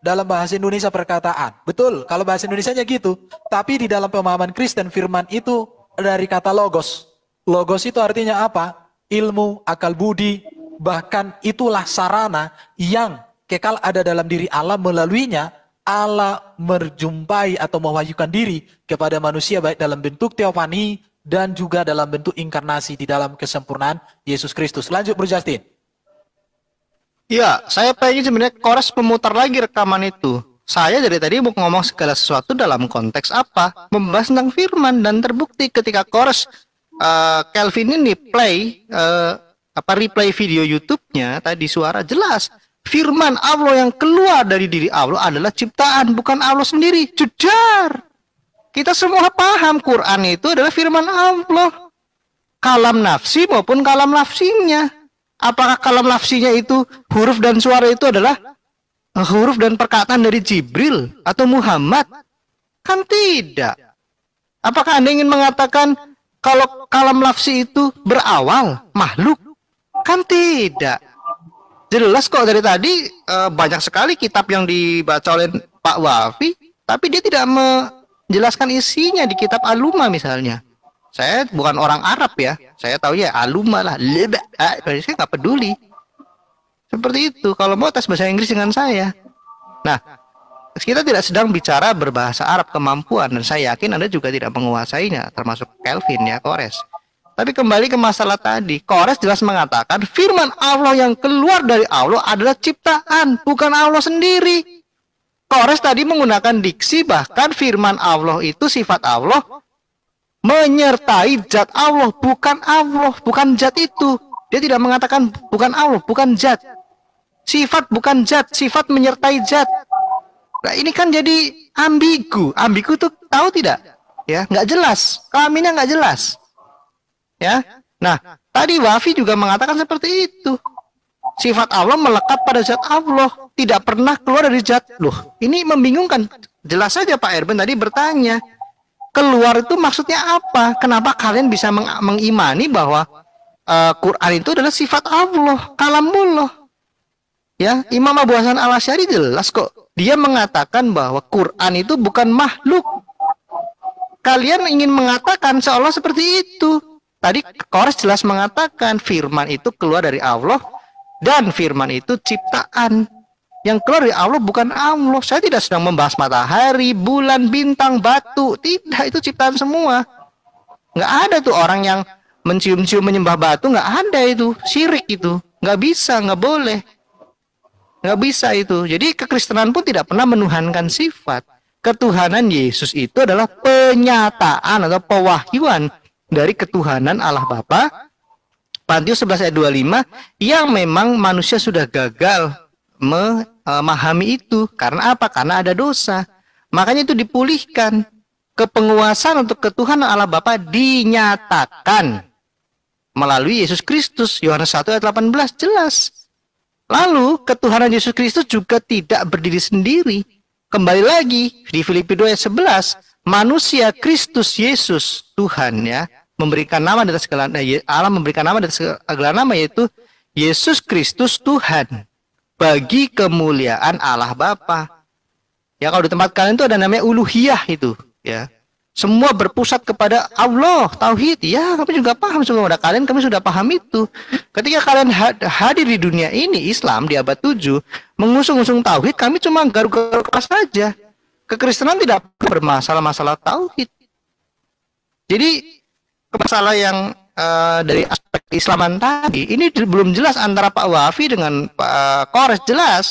dalam bahasa Indonesia perkataan. Betul, kalau bahasa nya gitu. Tapi di dalam pemahaman Kristen firman itu dari kata logos. Logos itu artinya apa? Ilmu, akal budi, bahkan itulah sarana yang kekal ada dalam diri Allah melaluinya Allah menjumpai atau mewahyukan diri kepada manusia baik dalam bentuk teofani dan juga dalam bentuk inkarnasi di dalam kesempurnaan Yesus Kristus. Lanjut Bro Justin. Iya, saya pengen sebenarnya kores pemutar lagi rekaman itu. Saya dari tadi mau ngomong segala sesuatu dalam konteks apa? Membahas tentang firman dan terbukti ketika kores Eh, Kelvin ini play uh, eh, apa replay video YouTube-nya tadi suara jelas firman Allah yang keluar dari diri Allah adalah ciptaan bukan Allah sendiri. jujur Kita semua paham Quran itu adalah firman Allah. Kalam nafsi maupun kalam nafsinya. Apakah kalam nafsinya itu huruf dan suara itu adalah eh, huruf dan perkataan dari Jibril atau Muhammad? Kan tidak. Apakah Anda ingin mengatakan kalau kalam lafsi itu berawal makhluk? Kan tidak. Jelas kok dari tadi eh, banyak sekali kitab yang dibaca oleh Pak Wafi, tapi dia tidak menjelaskan isinya di kitab Aluma misalnya. Saya bukan orang Arab ya, saya tahu ya Aluma lah, lebak saya nggak peduli. Seperti itu. Kalau mau tes bahasa Inggris dengan saya. Nah, kita tidak sedang bicara berbahasa Arab kemampuan dan saya yakin Anda juga tidak menguasainya termasuk Kelvin ya Kores. Tapi kembali ke masalah tadi, Kores jelas mengatakan firman Allah yang keluar dari Allah adalah ciptaan, bukan Allah sendiri. Kores tadi menggunakan diksi bahkan firman Allah itu sifat Allah menyertai zat Allah, bukan Allah, bukan zat itu. Dia tidak mengatakan bukan Allah, bukan zat. Sifat bukan zat, sifat menyertai zat. Nah, ini kan jadi ambigu. Ambigu tuh tahu tidak? Ya, nggak jelas. Kelaminnya nggak jelas. Ya. Nah, tadi Wafi juga mengatakan seperti itu. Sifat Allah melekat pada zat Allah, tidak pernah keluar dari zat. Loh, ini membingungkan. Jelas saja Pak Erben tadi bertanya. Keluar itu maksudnya apa? Kenapa kalian bisa meng mengimani bahwa uh, Quran itu adalah sifat Allah, kalamullah? Ya, Imam Abu Hasan Al-Asy'ari jelas kok dia mengatakan bahwa Quran itu bukan makhluk. Kalian ingin mengatakan seolah seperti itu. Tadi Kores jelas mengatakan firman itu keluar dari Allah dan firman itu ciptaan. Yang keluar dari Allah bukan Allah. Saya tidak sedang membahas matahari, bulan, bintang, batu. Tidak, itu ciptaan semua. Nggak ada tuh orang yang mencium-cium menyembah batu, nggak ada itu. Sirik itu. Nggak bisa, nggak boleh. Nggak bisa itu. Jadi kekristenan pun tidak pernah menuhankan sifat. Ketuhanan Yesus itu adalah penyataan atau pewahyuan dari ketuhanan Allah Bapa. Pantius 11 ayat 25 yang memang manusia sudah gagal memahami itu. Karena apa? Karena ada dosa. Makanya itu dipulihkan. Kepenguasaan untuk ketuhanan Allah Bapa dinyatakan melalui Yesus Kristus. Yohanes 1 ayat 18 jelas Lalu ketuhanan Yesus Kristus juga tidak berdiri sendiri. Kembali lagi di Filipi 2 ayat 11, manusia Kristus Yesus Tuhan ya, memberikan nama dari segala Allah memberikan nama dari segala nama yaitu Yesus Kristus Tuhan bagi kemuliaan Allah Bapa. Ya kalau di tempat kalian itu ada namanya uluhiyah itu ya semua berpusat kepada Allah tauhid ya kami juga paham semua nah, kalian kami sudah paham itu ketika kalian hadir di dunia ini Islam di abad 7 mengusung-usung tauhid kami cuma garuk-garuk saja kekristenan tidak bermasalah masalah tauhid jadi masalah yang uh, dari aspek Islaman tadi ini belum jelas antara Pak Wafi dengan Pak eh, Kores jelas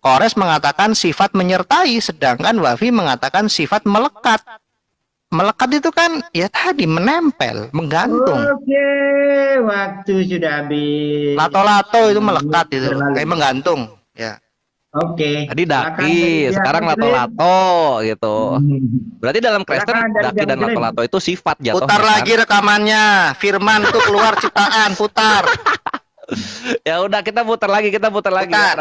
Kores mengatakan sifat menyertai sedangkan Wafi mengatakan sifat melekat Melekat itu kan ya tadi menempel, menggantung. Oke, waktu sudah habis. Lato-lato itu hmm, melekat itu, kayak menggantung, ya. Oke. Tadi daki, sekarang lato-lato gitu. Hmm. Berarti dalam Kristen daki dan lato-lato itu sifat jatuh. Putar kan? lagi rekamannya. Firman tuh keluar ciptaan, putar ya udah kita putar lagi, kita putar lagi ya,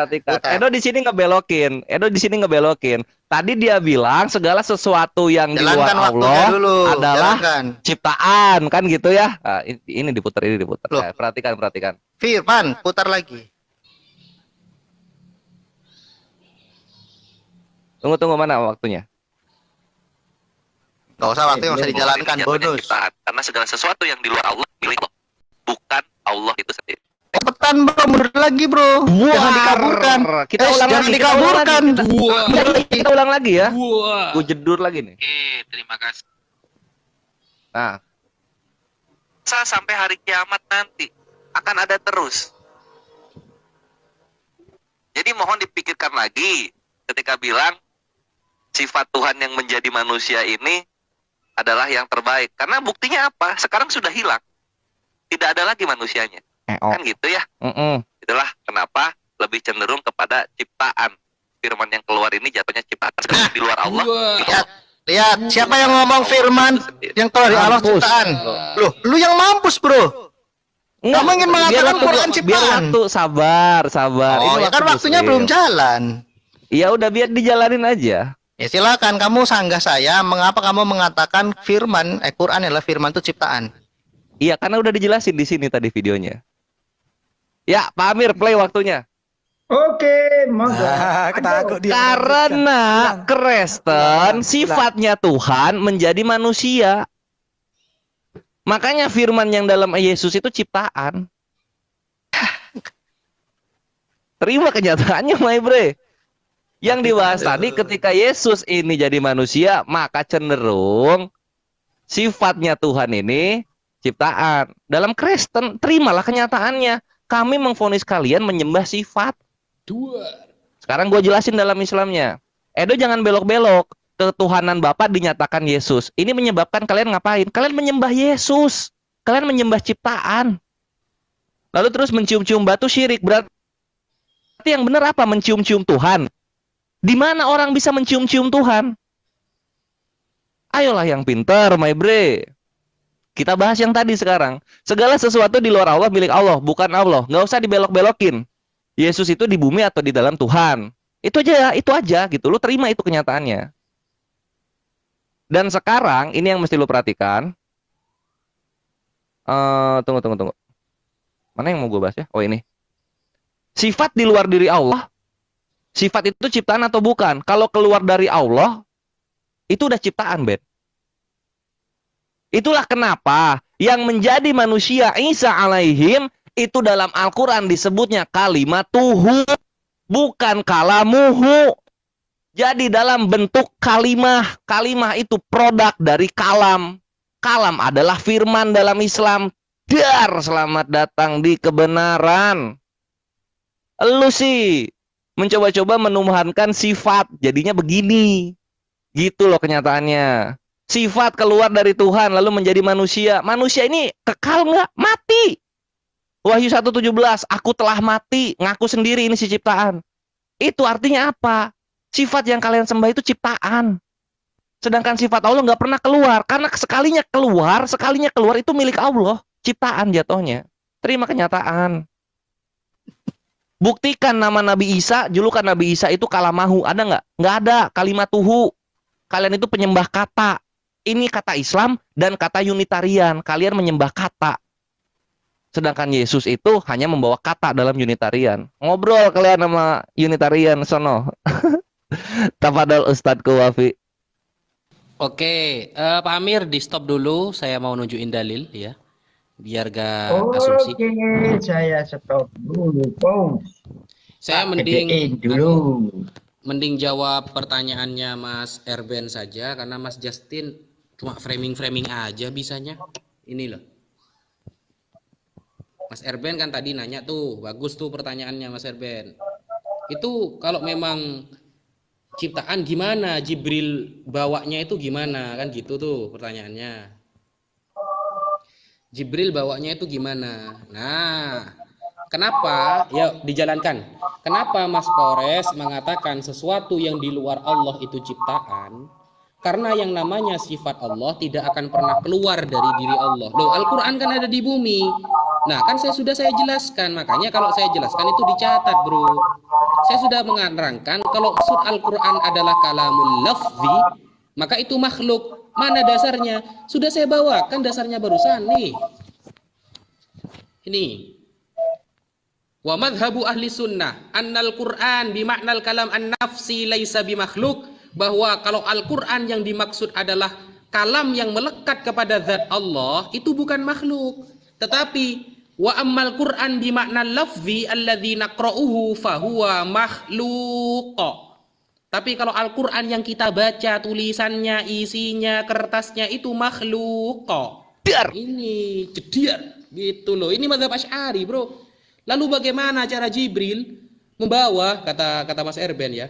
Edo di sini ngebelokin. Edo di sini ngebelokin. Tadi dia bilang segala sesuatu yang Jalankan di luar Allah dulu. adalah Jalankan. ciptaan kan gitu ya. Nah, ini diputar, ini diputar. Ya, eh, perhatikan, perhatikan. Firman, putar lagi. Tunggu tunggu mana waktunya? Gak usah waktu yang usah dijalankan bonus. karena segala sesuatu yang di luar Allah milik Allah, bukan Allah itu sendiri cepetan bro, mundur lagi bro. Buar. Jangan dikaburkan. Kita eh, ulang jangan lagi. dikaburkan. Kita, ulang lagi. Iya, iya, kita, kita ulang lagi ya. Gue jedur lagi nih. Eh, terima kasih. Nah. Sa sampai hari kiamat nanti akan ada terus. Jadi mohon dipikirkan lagi ketika bilang sifat Tuhan yang menjadi manusia ini adalah yang terbaik. Karena buktinya apa? Sekarang sudah hilang. Tidak ada lagi manusianya. EO. kan gitu ya Mm-mm. itulah kenapa lebih cenderung kepada ciptaan firman yang keluar ini jatuhnya ciptaan ah, di luar Allah lihat lihat siapa yang ngomong firman yang keluar dari Allah ciptaan loh lu yang mampus bro Nggak, Kamu ingin mengatakan Quran ciptaan. Tuh sabar, sabar. Oh, ya kan waktunya belum jalan. Iya udah biar dijalanin aja. Ya silakan kamu sanggah saya mengapa kamu mengatakan firman eh Quran adalah firman itu ciptaan. Iya, karena udah dijelasin di sini tadi videonya. Ya, Pak Amir play waktunya. Oke, okay, Nah, karena Kristen sifatnya Tuhan menjadi manusia. Makanya firman yang dalam Yesus itu ciptaan. Terima kenyataannya, my bre. Yang dibahas tadi ketika Yesus ini jadi manusia, maka cenderung sifatnya Tuhan ini ciptaan. Dalam Kristen, terimalah kenyataannya kami mengfonis kalian menyembah sifat. Dua. Sekarang gue jelasin dalam Islamnya. Edo jangan belok-belok. Ketuhanan Bapak dinyatakan Yesus. Ini menyebabkan kalian ngapain? Kalian menyembah Yesus. Kalian menyembah ciptaan. Lalu terus mencium-cium batu syirik. Berarti yang benar apa? Mencium-cium Tuhan. Di mana orang bisa mencium-cium Tuhan? Ayolah yang pintar, my kita bahas yang tadi sekarang. Segala sesuatu di luar Allah milik Allah, bukan Allah. Nggak usah dibelok-belokin. Yesus itu di bumi atau di dalam Tuhan. Itu aja, itu aja gitu. Lu terima itu kenyataannya. Dan sekarang ini yang mesti lu perhatikan. Uh, tunggu, tunggu, tunggu. Mana yang mau gue bahas ya? Oh ini. Sifat di luar diri Allah. Sifat itu ciptaan atau bukan? Kalau keluar dari Allah, itu udah ciptaan, Ben. Itulah kenapa yang menjadi manusia Isa alaihim itu dalam Al-Quran disebutnya kalimat tuhu, bukan kalamuhu. Jadi dalam bentuk kalimah, kalimah itu produk dari kalam. Kalam adalah firman dalam Islam. Dar selamat datang di kebenaran. Lu sih mencoba-coba menumbuhkan sifat, jadinya begini. Gitu loh kenyataannya sifat keluar dari Tuhan lalu menjadi manusia. Manusia ini kekal nggak? Mati. Wahyu 1.17, aku telah mati, ngaku sendiri ini si ciptaan. Itu artinya apa? Sifat yang kalian sembah itu ciptaan. Sedangkan sifat Allah nggak pernah keluar. Karena sekalinya keluar, sekalinya keluar itu milik Allah. Ciptaan jatuhnya. Terima kenyataan. Buktikan nama Nabi Isa, julukan Nabi Isa itu kalamahu. Ada nggak? Nggak ada. Kalimat tuhu. Kalian itu penyembah kata. Ini kata Islam dan kata Unitarian. Kalian menyembah kata. Sedangkan Yesus itu hanya membawa kata dalam Unitarian. Ngobrol kalian sama Unitarian sono. [laughs] Tafadol Ustadku Wafi. Oke, uh, Pak Amir di stop dulu. Saya mau nunjukin dalil ya biar gak Oke, asumsi. Oke, saya stop dulu, Bos. Saya mending dulu. Mending jawab pertanyaannya Mas Erben saja karena Mas Justin Cuma framing-framing aja bisanya. Ini loh. Mas Erben kan tadi nanya tuh, bagus tuh pertanyaannya Mas Erben. Itu kalau memang ciptaan gimana Jibril bawanya itu gimana kan gitu tuh pertanyaannya. Jibril bawanya itu gimana? Nah, Kenapa? Ya dijalankan. Kenapa Mas Kores mengatakan sesuatu yang di luar Allah itu ciptaan? Karena yang namanya sifat Allah tidak akan pernah keluar dari diri Allah. Loh, Al-Quran kan ada di bumi. Nah, kan saya sudah saya jelaskan. Makanya kalau saya jelaskan itu dicatat, bro. Saya sudah mengarangkan kalau maksud Al-Quran adalah kalamul lafzi, maka itu makhluk. Mana dasarnya? Sudah saya bawa kan dasarnya barusan nih. Ini. Wa madhabu ahli sunnah annal Qur'an bimaknal kalam an-nafsi laisa bimakhluk bahwa kalau Al-Quran yang dimaksud adalah kalam yang melekat kepada zat Allah itu bukan makhluk tetapi wa ammal Quran bimakna lafzi alladhi naqra'uhu fahuwa makhluk tapi kalau Al-Quran yang kita baca tulisannya, isinya, kertasnya itu makhluk Dar. Ini cedir gitu loh. Ini mazhab Asy'ari, Bro. Lalu bagaimana cara Jibril membawa kata kata Mas Erben ya?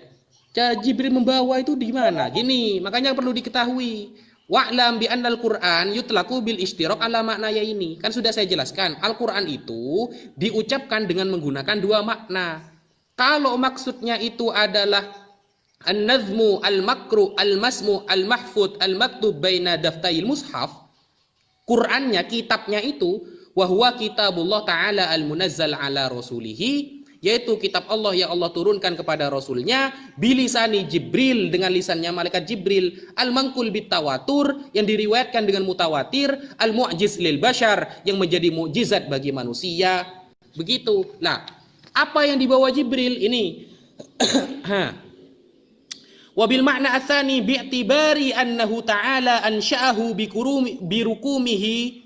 Jibril membawa itu di mana? Gini, makanya perlu diketahui. Wa'lam bi annal Qur'an yutlaku bil istirok ala maknanya ini. Kan sudah saya jelaskan, Al-Qur'an itu diucapkan dengan menggunakan dua makna. Kalau maksudnya itu adalah an-nazmu al-makru al-masmu al-mahfud al-maktub baina daftail mushaf, Qur'annya, kitabnya itu wahwa kitabullah ta'ala al-munazzal ala rasulihi yaitu kitab Allah yang Allah turunkan kepada Rasulnya bilisani Jibril dengan lisannya malaikat Jibril al mangkul bitawatur yang diriwayatkan dengan mutawatir al mu'jiz lil bashar yang menjadi mukjizat bagi manusia begitu nah apa yang dibawa Jibril ini [clears throat] wabil makna asani bi'tibari annahu ta'ala ansha'ahu bi birukumihi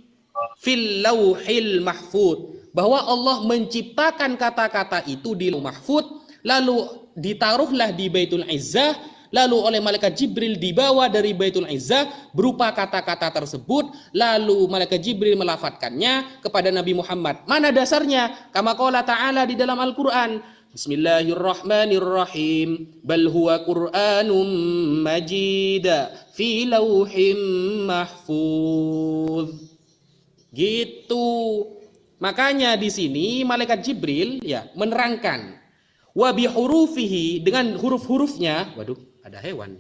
fil lauhil mahfud bahwa Allah menciptakan kata-kata itu di mahfud lalu ditaruhlah di Baitul Izzah lalu oleh malaikat Jibril dibawa dari Baitul Izzah berupa kata-kata tersebut lalu malaikat Jibril melafatkannya kepada Nabi Muhammad mana dasarnya kama qala ta'ala di dalam Al-Qur'an Bismillahirrahmanirrahim bal huwa qur'anum majid fi lauhim mahfuz gitu Makanya di sini malaikat Jibril ya menerangkan wabi hurufihi dengan huruf-hurufnya. Waduh, ada hewan.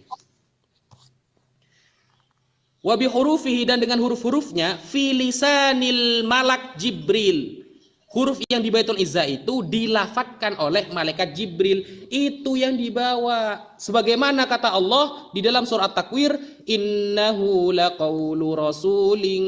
Wabi hurufihi dan dengan huruf-hurufnya filisanil malak Jibril. Huruf yang di Baitul Izzah itu dilafatkan oleh malaikat Jibril. Itu yang dibawa. Sebagaimana kata Allah di dalam surat Takwir, "Innahu laqawlu rasulin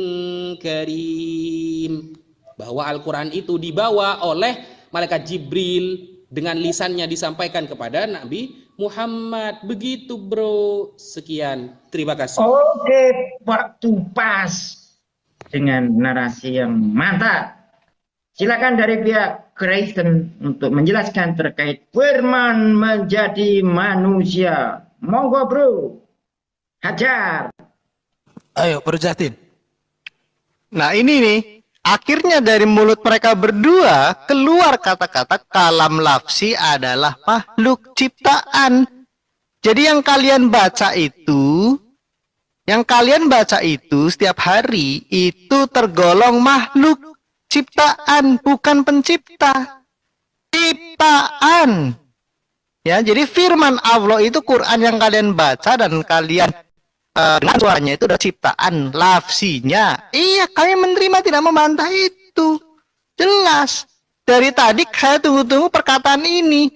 karim." bahwa Al-Quran itu dibawa oleh malaikat Jibril dengan lisannya disampaikan kepada Nabi Muhammad. Begitu bro, sekian. Terima kasih. Oke, waktu pas dengan narasi yang mantap. Silakan dari pihak Kristen untuk menjelaskan terkait firman menjadi manusia. Monggo bro, hajar. Ayo Bro Jatin. Nah ini nih, Akhirnya dari mulut mereka berdua keluar kata-kata kalam lafsi adalah makhluk ciptaan. Jadi yang kalian baca itu, yang kalian baca itu setiap hari itu tergolong makhluk ciptaan bukan pencipta. Ciptaan. Ya, jadi firman Allah itu Quran yang kalian baca dan kalian Eh, dengan suaranya itu adalah ciptaan lafsinya. Iya, kami menerima tidak membantah itu. Jelas. Dari tadi saya tunggu-tunggu perkataan ini.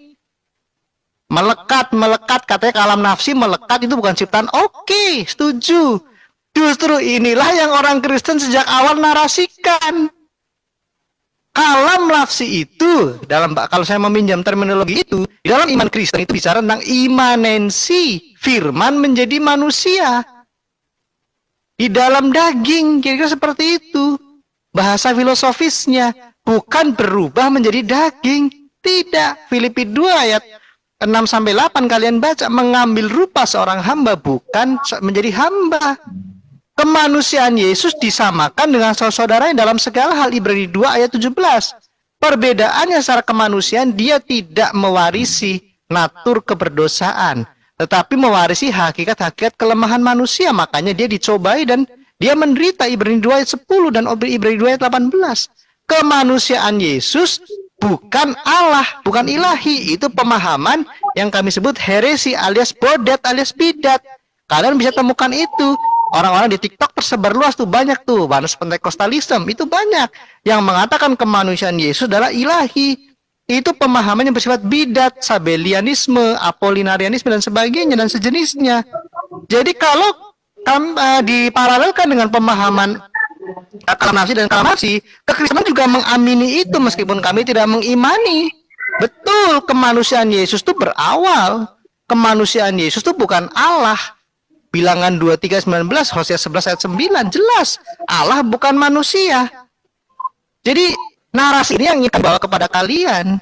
Melekat, melekat. Katanya kalam nafsi melekat itu bukan ciptaan. Oke, setuju. Justru inilah yang orang Kristen sejak awal narasikan. Kalam lafsi itu, dalam kalau saya meminjam terminologi itu, di dalam iman Kristen itu bicara tentang imanensi firman menjadi manusia di dalam daging kira-kira seperti itu bahasa filosofisnya bukan berubah menjadi daging tidak Filipi 2 ayat 6 sampai 8 kalian baca mengambil rupa seorang hamba bukan menjadi hamba kemanusiaan Yesus disamakan dengan saudara saudaranya dalam segala hal Ibrani 2 ayat 17 perbedaannya secara kemanusiaan dia tidak mewarisi natur keberdosaan tetapi mewarisi hakikat-hakikat kelemahan manusia. Makanya dia dicobai dan dia menderita Ibrani 2 ayat 10 dan Ibrani 2 ayat 18. Kemanusiaan Yesus bukan Allah, bukan ilahi. Itu pemahaman yang kami sebut heresi alias bodet alias bidat. Kalian bisa temukan itu. Orang-orang di TikTok tersebar luas tuh banyak tuh, Banas pentekostalisme itu banyak yang mengatakan kemanusiaan Yesus adalah ilahi itu pemahaman yang bersifat bidat, sabelianisme, apolinarianisme dan sebagainya dan sejenisnya. Jadi kalau uh, diparalelkan dengan pemahaman Kalamasi dan Kalamasi, kekristenan juga mengamini itu meskipun kami tidak mengimani. Betul, kemanusiaan Yesus itu berawal. Kemanusiaan Yesus itu bukan Allah. Bilangan 2319 Hosea 11 ayat 9 jelas Allah bukan manusia. Jadi narasi ini yang kita bawa kepada kalian.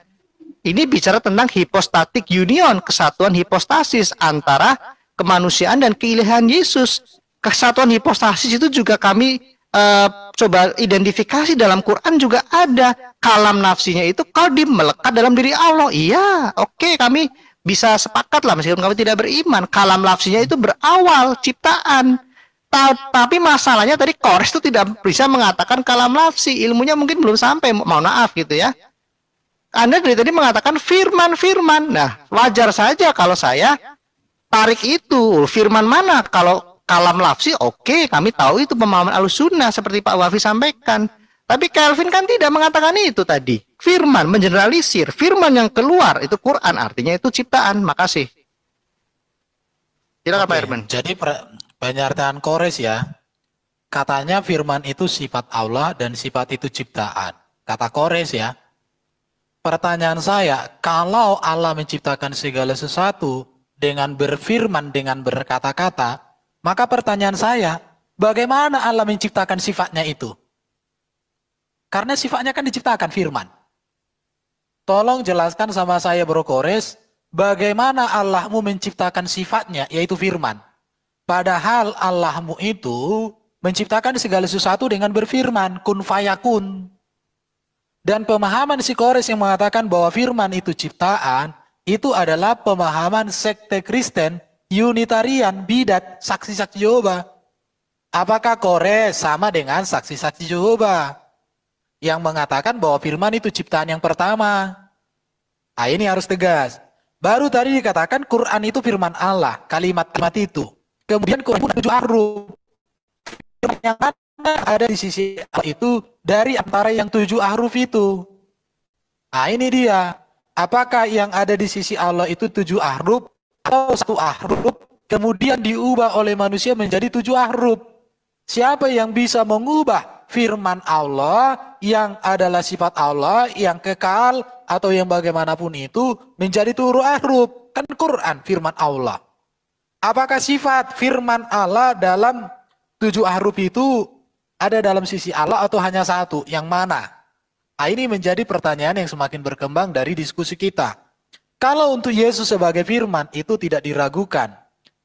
Ini bicara tentang hipostatik union, kesatuan hipostasis antara kemanusiaan dan keilahian Yesus. Kesatuan hipostasis itu juga kami uh, coba identifikasi dalam Quran juga ada. Kalam nafsinya itu di melekat dalam diri Allah. Iya, oke okay, kami bisa sepakat lah meskipun kami tidak beriman. Kalam nafsinya itu berawal, ciptaan tapi masalahnya tadi Kores itu tidak bisa mengatakan kalam lafsi, ilmunya mungkin belum sampai, mau maaf gitu ya. Anda dari tadi mengatakan firman-firman. Nah, wajar saja kalau saya tarik itu, firman mana? Kalau kalam lafsi, oke, okay, kami tahu itu pemahaman sunnah seperti Pak Wafi sampaikan. Tapi Kelvin kan tidak mengatakan itu tadi. Firman, mengeneralisir. Firman yang keluar, itu Quran, artinya itu ciptaan. Makasih. Silakan Pak Herman. Jadi banyak artian Kores ya, katanya firman itu sifat Allah dan sifat itu ciptaan. Kata Kores ya. Pertanyaan saya, kalau Allah menciptakan segala sesuatu dengan berfirman, dengan berkata-kata, maka pertanyaan saya, bagaimana Allah menciptakan sifatnya itu? Karena sifatnya kan diciptakan firman. Tolong jelaskan sama saya Bro Kores, bagaimana Allahmu menciptakan sifatnya, yaitu firman. Padahal Allahmu itu menciptakan segala sesuatu dengan berfirman kun fayakun. Dan pemahaman psikoris yang mengatakan bahwa firman itu ciptaan itu adalah pemahaman sekte Kristen Unitarian bidat saksi-saksi Yehova. Apakah Kore sama dengan saksi-saksi Yehova? yang mengatakan bahwa firman itu ciptaan yang pertama? Nah, ini harus tegas. Baru tadi dikatakan Quran itu firman Allah, kalimat-kalimat itu. Kemudian Quran pun tujuh aruf. Yang ada di sisi Allah itu dari antara yang tujuh aruf itu. Nah ini dia. Apakah yang ada di sisi Allah itu tujuh aruf atau satu aruf kemudian diubah oleh manusia menjadi tujuh ahruf. Siapa yang bisa mengubah firman Allah yang adalah sifat Allah yang kekal atau yang bagaimanapun itu menjadi tujuh ahruf? Kan Quran firman Allah. Apakah sifat firman Allah dalam tujuh ahruf itu ada dalam sisi Allah atau hanya satu? Yang mana? Nah, ini menjadi pertanyaan yang semakin berkembang dari diskusi kita. Kalau untuk Yesus sebagai firman itu tidak diragukan.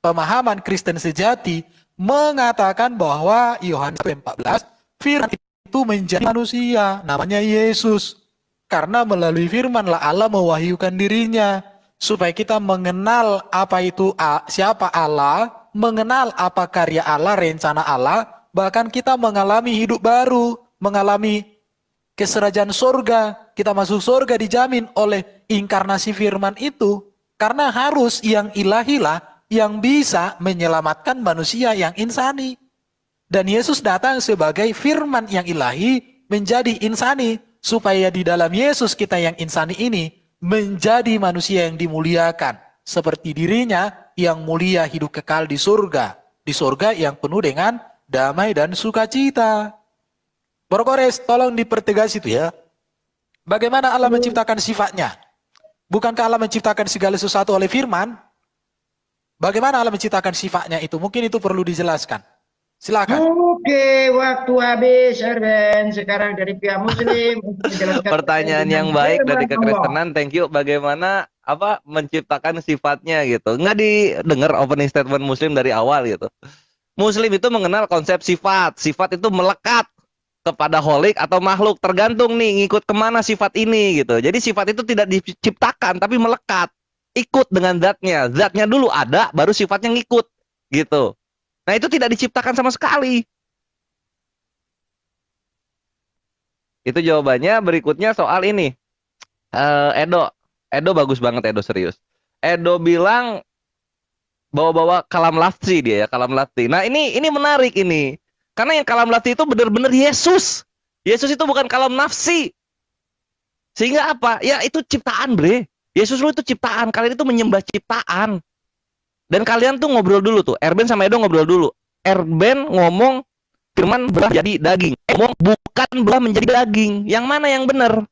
Pemahaman Kristen sejati mengatakan bahwa Yohanes 14 firman itu menjadi manusia namanya Yesus. Karena melalui firmanlah Allah mewahyukan dirinya supaya kita mengenal apa itu siapa Allah, mengenal apa karya Allah, rencana Allah, bahkan kita mengalami hidup baru, mengalami keserajaan surga, kita masuk surga dijamin oleh inkarnasi firman itu karena harus yang ilahilah yang bisa menyelamatkan manusia yang insani. Dan Yesus datang sebagai firman yang ilahi menjadi insani supaya di dalam Yesus kita yang insani ini menjadi manusia yang dimuliakan seperti dirinya yang mulia hidup kekal di surga, di surga yang penuh dengan damai dan sukacita. Borokores tolong dipertegas itu ya. Bagaimana Allah menciptakan sifatnya? Bukankah Allah menciptakan segala sesuatu oleh firman? Bagaimana Allah menciptakan sifatnya itu? Mungkin itu perlu dijelaskan. Silakan. Oke, waktu habis Erwin. Sekarang dari pihak muslim [laughs] pertanyaan yang baik dari kekristenan. Thank you. Bagaimana apa menciptakan sifatnya gitu. Enggak didengar opening statement muslim dari awal gitu. Muslim itu mengenal konsep sifat. Sifat itu melekat kepada holik atau makhluk tergantung nih ngikut kemana sifat ini gitu. Jadi sifat itu tidak diciptakan tapi melekat ikut dengan zatnya. Zatnya dulu ada baru sifatnya ngikut gitu. Nah, itu tidak diciptakan sama sekali. Itu jawabannya. Berikutnya soal ini. Uh, Edo. Edo bagus banget, Edo serius. Edo bilang bawa-bawa kalam lafzi dia ya, kalam lafzi. Nah, ini ini menarik ini. Karena yang kalam lafzi itu benar-benar Yesus. Yesus itu bukan kalam nafsi. Sehingga apa? Ya itu ciptaan, Bre. Yesus lu itu ciptaan. Kalian itu menyembah ciptaan. Dan kalian tuh ngobrol dulu tuh. Erben sama Edo ngobrol dulu. Erben ngomong firman belah jadi daging. Eh, ngomong bukan belah menjadi daging. Yang mana yang benar?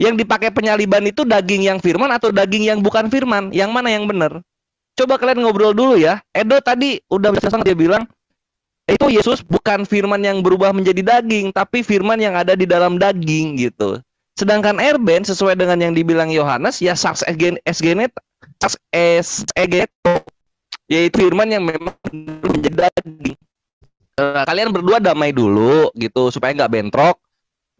Yang dipakai penyaliban itu daging yang firman atau daging yang bukan firman? Yang mana yang benar? Coba kalian ngobrol dulu ya. Edo tadi udah bisa dia bilang eh, itu Yesus bukan firman yang berubah menjadi daging, tapi firman yang ada di dalam daging gitu. Sedangkan Erben sesuai dengan yang dibilang Yohanes ya saks Charles S. Eh, Egeto yaitu Firman yang memang menjadi daging. Eh, kalian berdua damai dulu gitu supaya nggak bentrok.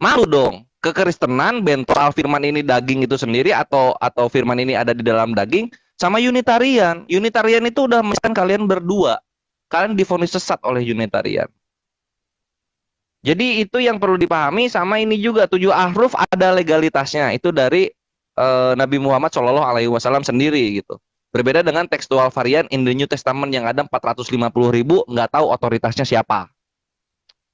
Malu dong. Kekristenan bentrok al Firman ini daging itu sendiri atau atau Firman ini ada di dalam daging sama Unitarian. Unitarian itu udah misalkan kalian berdua. Kalian difonis sesat oleh Unitarian. Jadi itu yang perlu dipahami sama ini juga tujuh ahruf ada legalitasnya. Itu dari uh, Nabi Muhammad Shallallahu Alaihi Wasallam sendiri gitu. Berbeda dengan tekstual varian in the New Testament yang ada 450 ribu, nggak tahu otoritasnya siapa.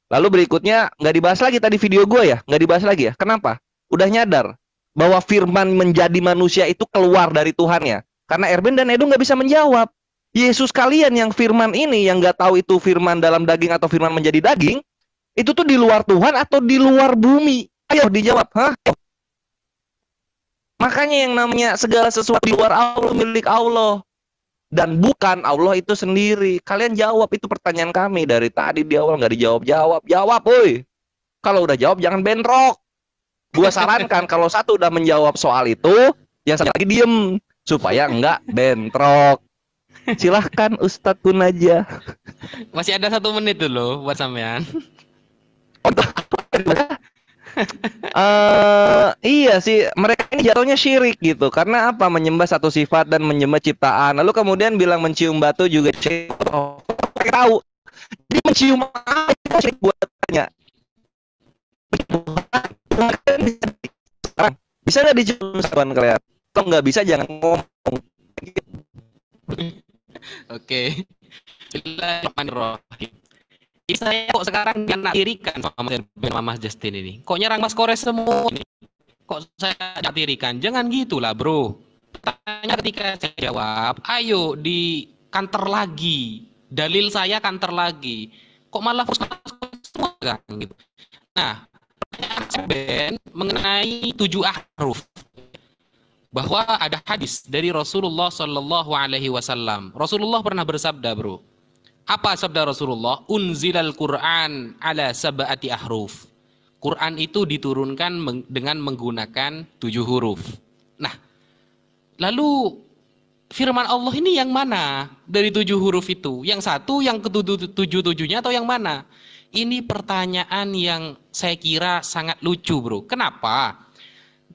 Lalu berikutnya, nggak dibahas lagi tadi video gue ya, nggak dibahas lagi ya. Kenapa? Udah nyadar bahwa firman menjadi manusia itu keluar dari Tuhan ya. Karena Erben dan Edo nggak bisa menjawab. Yesus kalian yang firman ini, yang nggak tahu itu firman dalam daging atau firman menjadi daging, itu tuh di luar Tuhan atau di luar bumi? Ayo dijawab. Hah? Makanya yang namanya segala sesuatu di luar Allah milik Allah dan bukan Allah itu sendiri. Kalian jawab itu pertanyaan kami dari tadi di awal nggak dijawab jawab. Jawab, woi. Kalau udah jawab jangan bentrok. Gua sarankan [laughs] kalau satu udah menjawab soal itu, yang satu lagi diem supaya nggak bentrok. Silahkan Ustadz pun aja. Masih ada satu menit dulu buat sampean. Oh, uh, iya sih, mereka ini jatuhnya syirik gitu. Karena apa? Menyembah satu sifat dan menyembah ciptaan. Lalu kemudian bilang mencium batu juga syirik. Oh, tahu. Jadi mencium apa itu syirik buatnya. Bisa nggak dicium kawan kalian? Kalau nggak bisa jangan ngomong. Oke. Okay saya kok sekarang nak tirikan sama Mas Justin ini. Kok nyerang Mas Kores semua ini? Kok saya nak tirikan? Jangan gitulah bro. Tanya ketika saya jawab, ayo di kantor lagi. Dalil saya kantor lagi. Kok malah semua kan? Gitu. Nah, Ben mengenai tujuh ahruf bahwa ada hadis dari Rasulullah Shallallahu Alaihi Wasallam. Rasulullah pernah bersabda, bro, apa sabda Rasulullah? Unzilal Quran ala sab'ati ahruf. Quran itu diturunkan dengan menggunakan tujuh huruf. Nah, lalu firman Allah ini yang mana dari tujuh huruf itu? Yang satu, yang ketujuh tujuh tujuhnya atau yang mana? Ini pertanyaan yang saya kira sangat lucu, bro. Kenapa?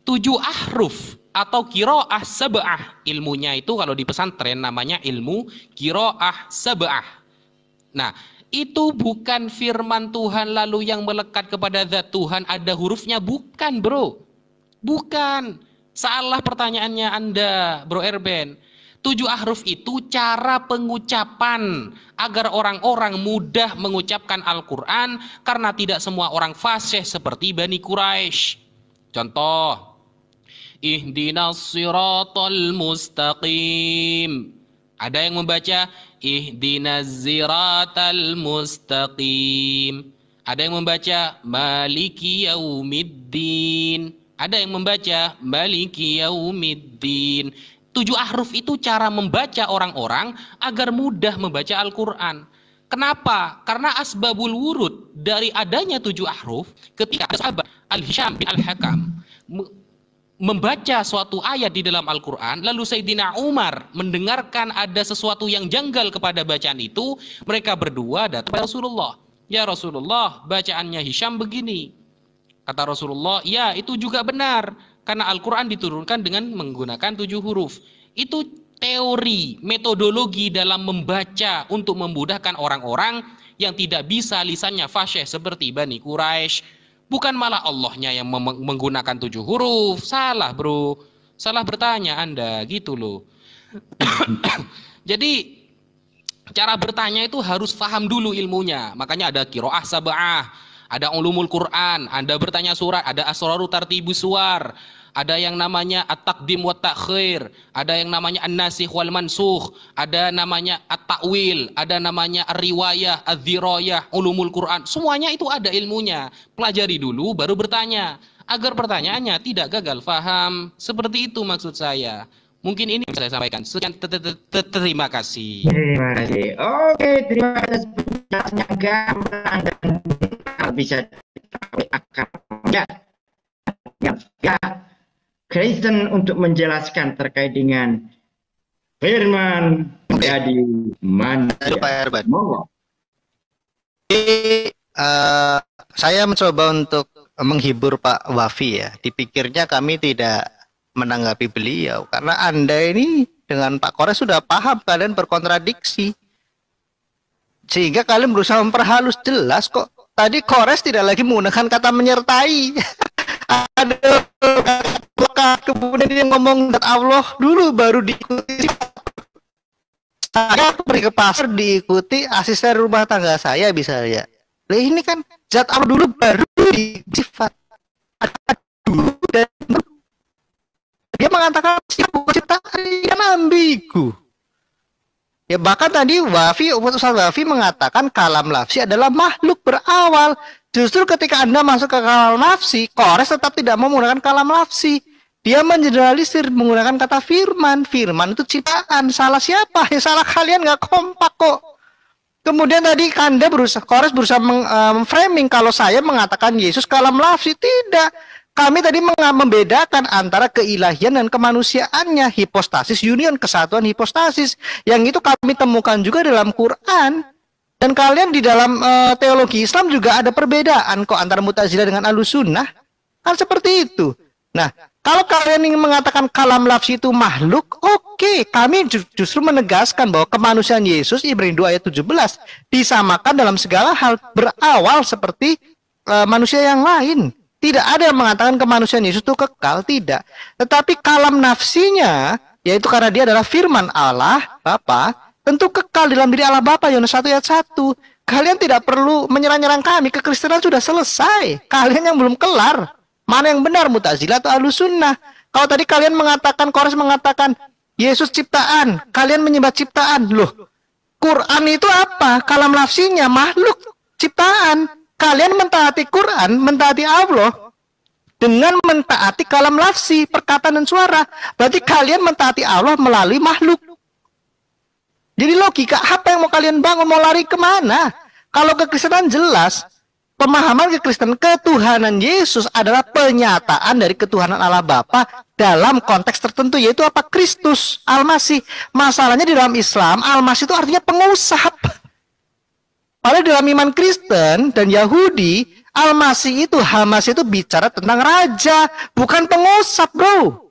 Tujuh ahruf atau kiroah seba'ah ilmunya itu kalau di pesantren namanya ilmu kiroah seba'ah. Nah, itu bukan firman Tuhan lalu yang melekat kepada zat Tuhan ada hurufnya bukan, Bro. Bukan. Salah pertanyaannya Anda, Bro Erben. Tujuh ahruf itu cara pengucapan agar orang-orang mudah mengucapkan Al-Quran karena tidak semua orang fasih seperti Bani Quraisy. Contoh, ihdinas siratal mustaqim. Ada yang membaca Ihdina ziratal mustaqim. Ada yang membaca Maliki yaumiddin. Ada yang membaca Maliki yaumiddin. Tujuh ahruf itu cara membaca orang-orang agar mudah membaca Al-Quran. Kenapa? Karena asbabul wurud dari adanya tujuh ahruf ketika ada sahabat Al-Hisham bin Al-Hakam membaca suatu ayat di dalam Al-Quran, lalu Sayyidina Umar mendengarkan ada sesuatu yang janggal kepada bacaan itu, mereka berdua datang kepada Rasulullah. Ya Rasulullah, bacaannya Hisham begini. Kata Rasulullah, ya itu juga benar. Karena Al-Quran diturunkan dengan menggunakan tujuh huruf. Itu teori, metodologi dalam membaca untuk memudahkan orang-orang yang tidak bisa lisannya fasih seperti Bani Quraisy, Bukan malah Allahnya yang menggunakan tujuh huruf. Salah bro. Salah bertanya Anda gitu loh. [coughs] Jadi cara bertanya itu harus paham dulu ilmunya. Makanya ada kiroah sabah, ada ulumul Quran, Anda bertanya surat, ada asrarut tartibus suar, ada yang namanya at-taqdim wa takhir, ada yang namanya an-nasikh wal mansukh, ada namanya at-ta'wil, ada namanya riwayah adz-dzirayah, ulumul Quran. Semuanya itu ada ilmunya. Pelajari dulu baru bertanya agar pertanyaannya tidak gagal faham. Seperti itu maksud saya. Mungkin ini bisa saya sampaikan. Sekian terima kasih. Terima kasih. Oke, terima kasih penjelasannya gampang dan bisa akarnya. Ya, ya. ya. Kristen untuk menjelaskan terkait dengan firman jadi mana eh, saya mencoba untuk menghibur Pak Wafi ya. Dipikirnya kami tidak menanggapi beliau karena Anda ini dengan Pak Kores sudah paham kalian berkontradiksi. Sehingga kalian berusaha memperhalus jelas kok. Tadi Kores tidak lagi menggunakan kata menyertai. [laughs] ada kemudian dia ngomong dat Allah dulu baru diikuti saya pergi ke pasar diikuti asisten rumah tangga saya bisa ya nah, ini kan zat Allah dulu baru di sifat dulu dan dia mengatakan siapa ciptaan dia kan ambigu ya bahkan tadi Wafi Ustaz Wafi mengatakan kalam lafsi adalah makhluk berawal Justru ketika Anda masuk ke kalam nafsi, Kores tetap tidak mau menggunakan kalam nafsi. Dia menjeneralisir menggunakan kata firman. Firman itu ciptaan. Salah siapa? Ya salah kalian nggak kompak kok. Kemudian tadi Anda berusaha, Kores berusaha eh, memframing um, kalau saya mengatakan Yesus kalam nafsi. Tidak. Kami tadi membedakan antara keilahian dan kemanusiaannya, hipostasis union, kesatuan hipostasis. Yang itu kami temukan juga dalam Quran dan kalian di dalam uh, teologi Islam juga ada perbedaan kok antara Mu'tazilah dengan Ahlussunnah. Kan seperti itu. Nah, kalau kalian ingin mengatakan kalam lafsi itu makhluk, oke, okay. kami justru menegaskan bahwa kemanusiaan Yesus Ibrani 2 ayat 17 disamakan dalam segala hal berawal seperti uh, manusia yang lain. Tidak ada yang mengatakan kemanusiaan Yesus itu kekal, tidak. Tetapi kalam nafsinya, yaitu karena dia adalah firman Allah, Bapak tentu kekal dalam diri Allah Bapa Yohanes 1 ayat 1. Kalian tidak perlu menyerang-nyerang kami, kekristenan sudah selesai. Kalian yang belum kelar. Mana yang benar, Mutazilah atau Ahlus Sunnah? Kalau tadi kalian mengatakan, Kores mengatakan, Yesus ciptaan, kalian menyembah ciptaan. Loh, Quran itu apa? Kalam lafsinya makhluk ciptaan. Kalian mentaati Quran, mentaati Allah dengan mentaati kalam lafsi, perkataan dan suara. Berarti kalian mentaati Allah melalui makhluk. Jadi logika apa yang mau kalian bangun? Mau lari kemana? Kalau kekristenan jelas, pemahaman kekristenan ketuhanan Yesus adalah penyataan dari ketuhanan Allah Bapa dalam konteks tertentu yaitu apa? Kristus, al Masalahnya di dalam Islam, al itu artinya pengusap. Padahal dalam iman Kristen dan Yahudi, al itu, Hamas itu bicara tentang raja, bukan pengusap bro.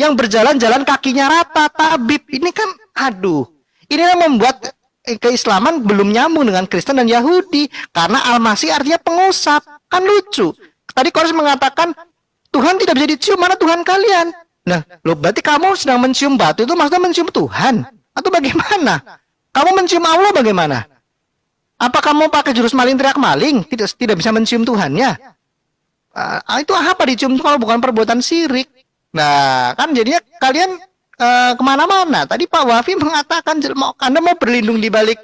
Yang berjalan-jalan kakinya rata, tabib. Ini kan aduh Inilah membuat eh, keislaman belum nyambung dengan Kristen dan Yahudi karena al artinya pengusap. Kan lucu. Tadi kores mengatakan Tuhan tidak bisa dicium, mana Tuhan kalian? Nah, lo berarti kamu sedang mencium batu itu maksudnya mencium Tuhan atau bagaimana? Kamu mencium Allah bagaimana? Apa kamu pakai jurus maling teriak maling tidak tidak bisa mencium ya? Uh, itu apa dicium kalau bukan perbuatan sirik? Nah, kan jadinya kalian uh, kemana-mana. Tadi Pak Wafi [laughs] mengatakan mau, Anda mau berlindung di balik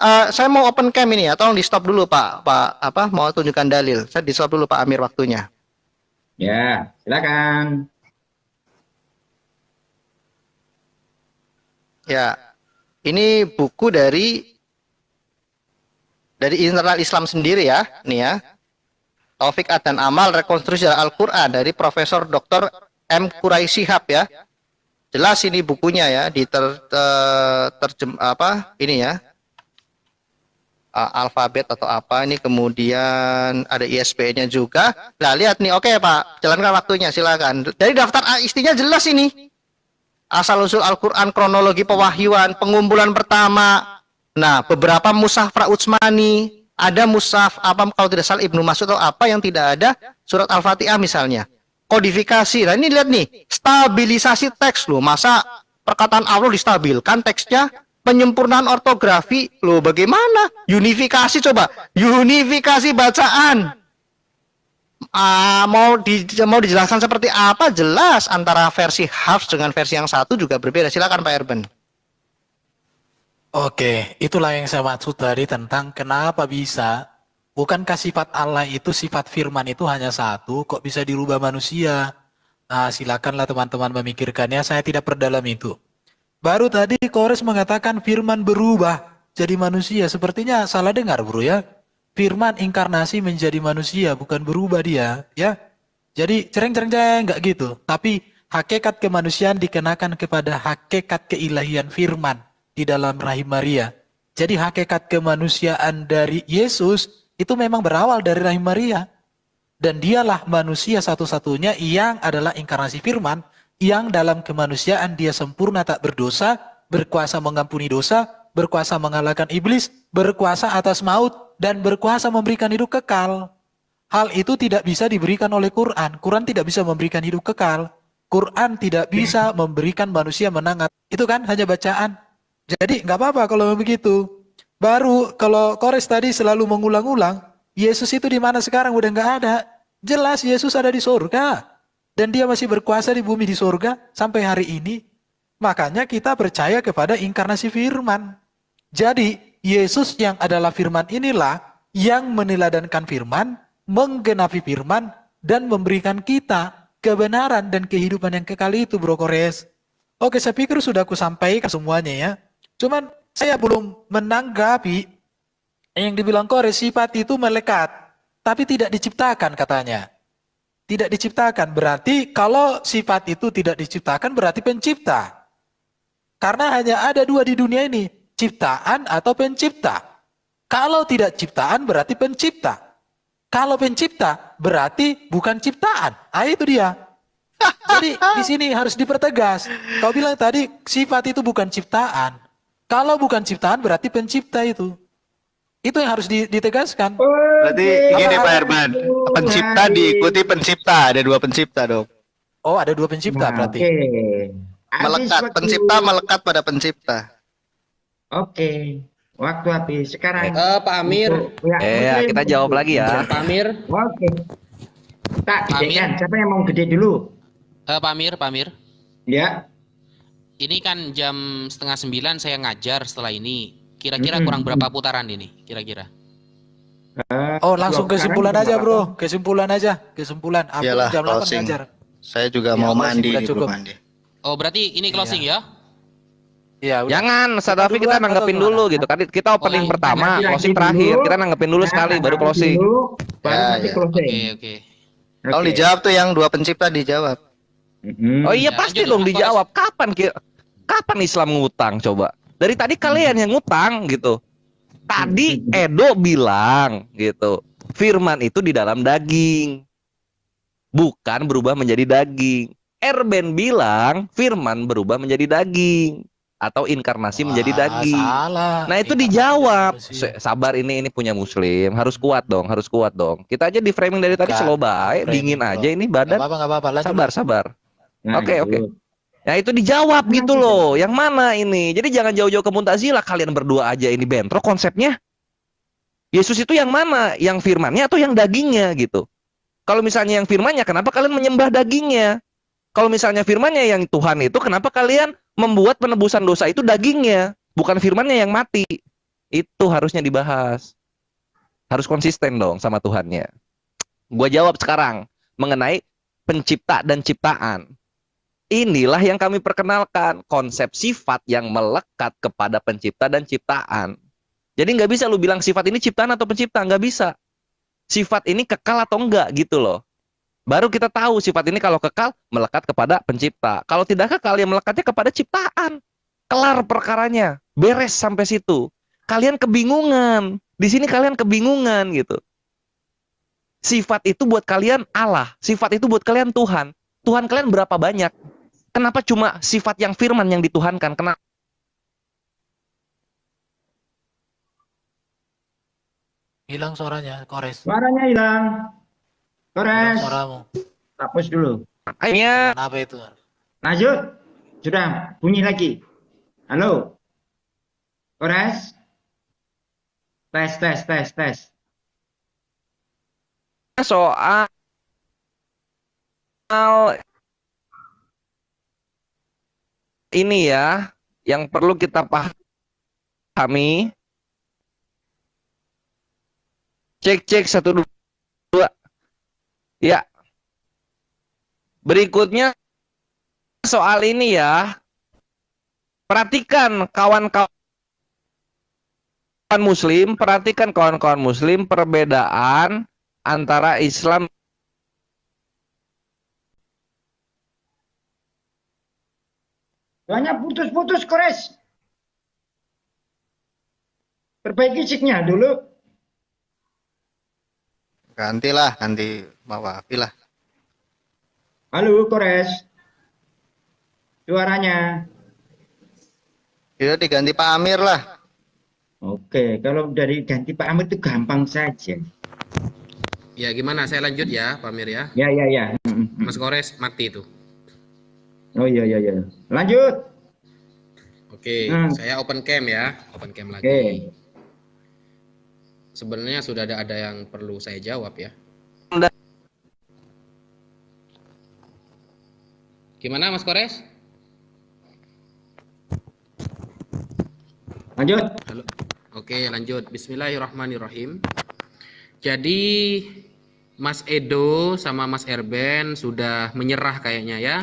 uh, saya mau open cam ini ya, tolong di stop dulu Pak, Pak apa mau tunjukkan dalil. Saya di stop dulu Pak Amir waktunya. Ya, silakan. Ya, ini buku dari dari internal Islam sendiri ya, nih ya. Taufik Adan Amal rekonstruksi Al-Qur'an dari Profesor Dr. M. Quraisy ya. Jelas ini bukunya ya di ter, ter, terjem apa ini ya uh, alfabet atau apa ini kemudian ada ISBN-nya juga. Nah, lihat nih. Oke, Pak. Jalankan waktunya, silakan. Dari daftar istinya jelas ini. Asal usul Al-Qur'an, kronologi pewahyuan, pengumpulan pertama. Nah, beberapa musafra Utsmani, ada musaf apa kalau tidak salah Ibnu Mas'ud atau apa yang tidak ada surat Al-Fatihah misalnya kodifikasi. Nah ini lihat nih, stabilisasi teks loh. Masa perkataan Allah distabilkan teksnya? Penyempurnaan ortografi loh bagaimana? Unifikasi coba, unifikasi bacaan. Ah, mau di, mau dijelaskan seperti apa jelas antara versi Hafs dengan versi yang satu juga berbeda. Silakan Pak Erben. Oke, itulah yang saya maksud tadi tentang kenapa bisa Bukankah sifat Allah itu, sifat firman itu hanya satu, kok bisa dirubah manusia? Nah, silakanlah teman-teman memikirkannya, saya tidak perdalam itu. Baru tadi Kores mengatakan firman berubah jadi manusia. Sepertinya salah dengar bro ya. Firman inkarnasi menjadi manusia, bukan berubah dia. ya. Jadi cereng-cereng-cereng, nggak gitu. Tapi hakikat kemanusiaan dikenakan kepada hakikat keilahian firman di dalam rahim Maria. Jadi hakikat kemanusiaan dari Yesus itu memang berawal dari rahim Maria. Dan dialah manusia satu-satunya yang adalah inkarnasi firman, yang dalam kemanusiaan dia sempurna tak berdosa, berkuasa mengampuni dosa, berkuasa mengalahkan iblis, berkuasa atas maut, dan berkuasa memberikan hidup kekal. Hal itu tidak bisa diberikan oleh Quran. Quran tidak bisa memberikan hidup kekal. Quran tidak bisa memberikan manusia menang. Itu kan hanya bacaan. Jadi nggak apa-apa kalau begitu. Baru kalau Kores tadi selalu mengulang-ulang, Yesus itu di mana sekarang udah nggak ada. Jelas Yesus ada di surga. Dan dia masih berkuasa di bumi di surga sampai hari ini. Makanya kita percaya kepada inkarnasi firman. Jadi Yesus yang adalah firman inilah yang meniladankan firman, menggenapi firman, dan memberikan kita kebenaran dan kehidupan yang kekal itu bro Kores. Oke saya pikir sudah aku sampaikan semuanya ya. Cuman saya belum menanggapi yang dibilang kore sifat itu melekat, tapi tidak diciptakan katanya. Tidak diciptakan berarti kalau sifat itu tidak diciptakan berarti pencipta. Karena hanya ada dua di dunia ini, ciptaan atau pencipta. Kalau tidak ciptaan berarti pencipta. Kalau pencipta berarti bukan ciptaan. Ah itu dia. Jadi di sini harus dipertegas. Kau bilang tadi sifat itu bukan ciptaan. Kalau bukan ciptaan berarti pencipta itu. Itu yang harus ditegaskan. Berarti gini Pak Herman, pencipta nah, diikuti pencipta, ada dua pencipta dong. Oh, ada dua pencipta nah, berarti. Okay. Melekat, waktu... pencipta melekat pada pencipta. Oke, okay. waktu habis. Sekarang. Uh, Pak Amir. Ya, eh, ya kita jawab lagi ya. Pak Amir. Oke. Okay. Tak, Pak Amir. Siapa yang mau gede dulu? Uh, Pak Amir, Pak Amir. Ya ini kan jam setengah sembilan saya ngajar setelah ini. Kira-kira hmm. kurang berapa putaran ini? Kira-kira? Eh, oh langsung kesimpulan aja bro, kesimpulan aja, kesimpulan. Aku Yalah, jam delapan ngajar. Saya juga ya, mau mandi, cukup. mandi. Oh berarti ini iya. closing ya? iya. ya? Ya, Jangan, Ustaz Davi kita nanggepin dulu gitu kan. Kita oh, opening oh, pertama, closing terakhir. Dulu, kita nanggepin dulu sekali baru closing. Dulu, iya, Oke, oke. Kalau dijawab tuh yang dua pencipta dijawab hmm Oh iya ya, pasti dong dijawab. Kapan kapan Islam ngutang coba? Dari tadi kalian yang ngutang gitu. Tadi mm-hmm. Edo bilang gitu. Firman itu di dalam daging. Bukan berubah menjadi daging. Erben bilang firman berubah menjadi daging atau inkarnasi Wah, menjadi daging. Salah. Nah, itu inkarnasi dijawab. Sabar ini ini punya muslim, harus kuat dong, harus kuat dong. Kita aja di framing dari tadi slow baik, dingin aja ini badan. Gak apa-apa, gak apa-apa. Sabar, sabar. Nah, oke, Okay, gitu. oke. ya itu dijawab nah, gitu, gitu loh. Yang mana ini? Jadi jangan jauh-jauh ke Muntazila. Kalian berdua aja ini bentrok konsepnya. Yesus itu yang mana? Yang firmannya atau yang dagingnya gitu? Kalau misalnya yang firmannya, kenapa kalian menyembah dagingnya? Kalau misalnya firmannya yang Tuhan itu, kenapa kalian membuat penebusan dosa itu dagingnya? Bukan firmannya yang mati. Itu harusnya dibahas. Harus konsisten dong sama Tuhannya. Gua jawab sekarang mengenai pencipta dan ciptaan Inilah yang kami perkenalkan, konsep sifat yang melekat kepada pencipta dan ciptaan. Jadi nggak bisa lu bilang sifat ini ciptaan atau pencipta, nggak bisa. Sifat ini kekal atau enggak gitu loh. Baru kita tahu sifat ini kalau kekal melekat kepada pencipta. Kalau tidak kekal yang melekatnya kepada ciptaan. Kelar perkaranya, beres sampai situ. Kalian kebingungan. Di sini kalian kebingungan gitu. Sifat itu buat kalian Allah, sifat itu buat kalian Tuhan. Tuhan kalian berapa banyak? Kenapa cuma sifat yang firman yang dituhankan? Kenapa? Hilang suaranya, Kores. Suaranya hilang. Kores. Hilang suaramu. Hapus dulu. Ayo. Kenapa itu? Lanjut. Sudah, bunyi lagi. Halo. Kores. Tes, tes, tes, tes. Soal ini ya yang perlu kita pahami. Cek cek satu dua. Ya. Berikutnya soal ini ya. Perhatikan kawan-kawan muslim, perhatikan kawan-kawan muslim perbedaan antara Islam Doanya putus-putus kores. Perbaiki siknya dulu. Gantilah, ganti bawa api lah. Halo, kores. Suaranya. itu iya, diganti Pak Amir lah. Oke, kalau dari ganti Pak Amir itu gampang saja. Ya gimana? Saya lanjut ya, Pak Amir ya. Ya, ya, ya. Mas Kores mati itu. Oh iya iya iya. Lanjut. Oke, okay, hmm. saya open cam ya, open cam lagi. Okay. Sebenarnya sudah ada ada yang perlu saya jawab ya. Gimana Mas Kores? Lanjut. Halo. Oke, lanjut. Bismillahirrahmanirrahim. Jadi Mas Edo sama Mas Erben sudah menyerah kayaknya ya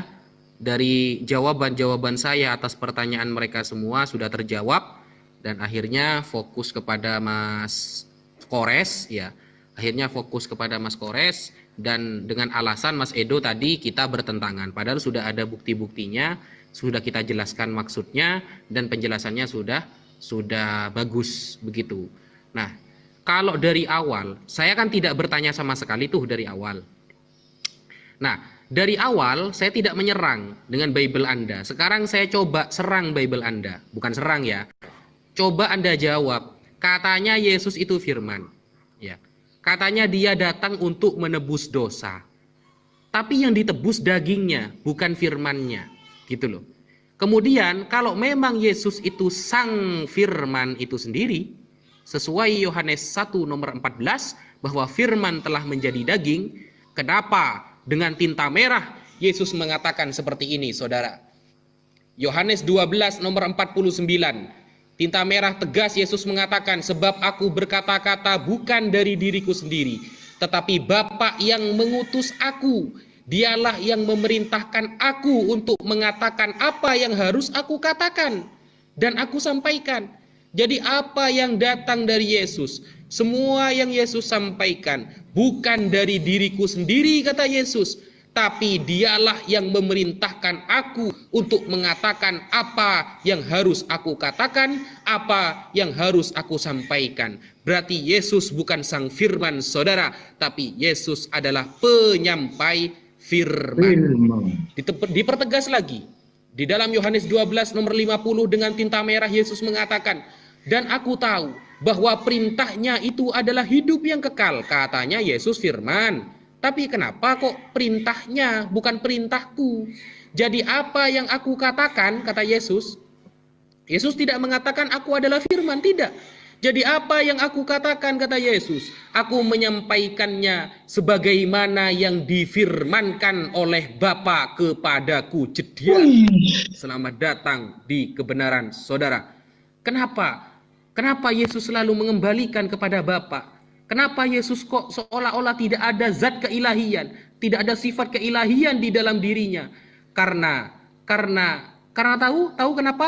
dari jawaban-jawaban saya atas pertanyaan mereka semua sudah terjawab dan akhirnya fokus kepada Mas Kores ya. Akhirnya fokus kepada Mas Kores dan dengan alasan Mas Edo tadi kita bertentangan padahal sudah ada bukti-buktinya, sudah kita jelaskan maksudnya dan penjelasannya sudah sudah bagus begitu. Nah, kalau dari awal saya kan tidak bertanya sama sekali tuh dari awal. Nah, dari awal saya tidak menyerang dengan Bible Anda. Sekarang saya coba serang Bible Anda, bukan serang ya. Coba Anda jawab, katanya Yesus itu firman. Ya. Katanya dia datang untuk menebus dosa. Tapi yang ditebus dagingnya, bukan firmannya. Gitu loh. Kemudian kalau memang Yesus itu sang firman itu sendiri, sesuai Yohanes 1 nomor 14 bahwa firman telah menjadi daging, kenapa dengan tinta merah Yesus mengatakan seperti ini saudara Yohanes 12 nomor 49 tinta merah tegas Yesus mengatakan sebab aku berkata-kata bukan dari diriku sendiri tetapi Bapa yang mengutus aku dialah yang memerintahkan aku untuk mengatakan apa yang harus aku katakan dan aku sampaikan jadi apa yang datang dari Yesus semua yang Yesus sampaikan bukan dari diriku sendiri kata Yesus, tapi dialah yang memerintahkan aku untuk mengatakan apa yang harus aku katakan, apa yang harus aku sampaikan. Berarti Yesus bukan sang firman saudara, tapi Yesus adalah penyampai firman. firman. Dipertegas lagi. Di dalam Yohanes 12 nomor 50 dengan tinta merah Yesus mengatakan, "Dan aku tahu bahwa perintahnya itu adalah hidup yang kekal. Katanya Yesus firman. Tapi kenapa kok perintahnya bukan perintahku? Jadi apa yang aku katakan, kata Yesus, Yesus tidak mengatakan aku adalah firman, tidak. Jadi apa yang aku katakan kata Yesus? Aku menyampaikannya sebagaimana yang difirmankan oleh Bapa kepadaku. jadi Selamat datang di kebenaran, saudara. Kenapa? Kenapa Yesus selalu mengembalikan kepada Bapa? Kenapa Yesus kok seolah-olah tidak ada zat keilahian, tidak ada sifat keilahian di dalam dirinya? Karena karena karena tahu tahu kenapa?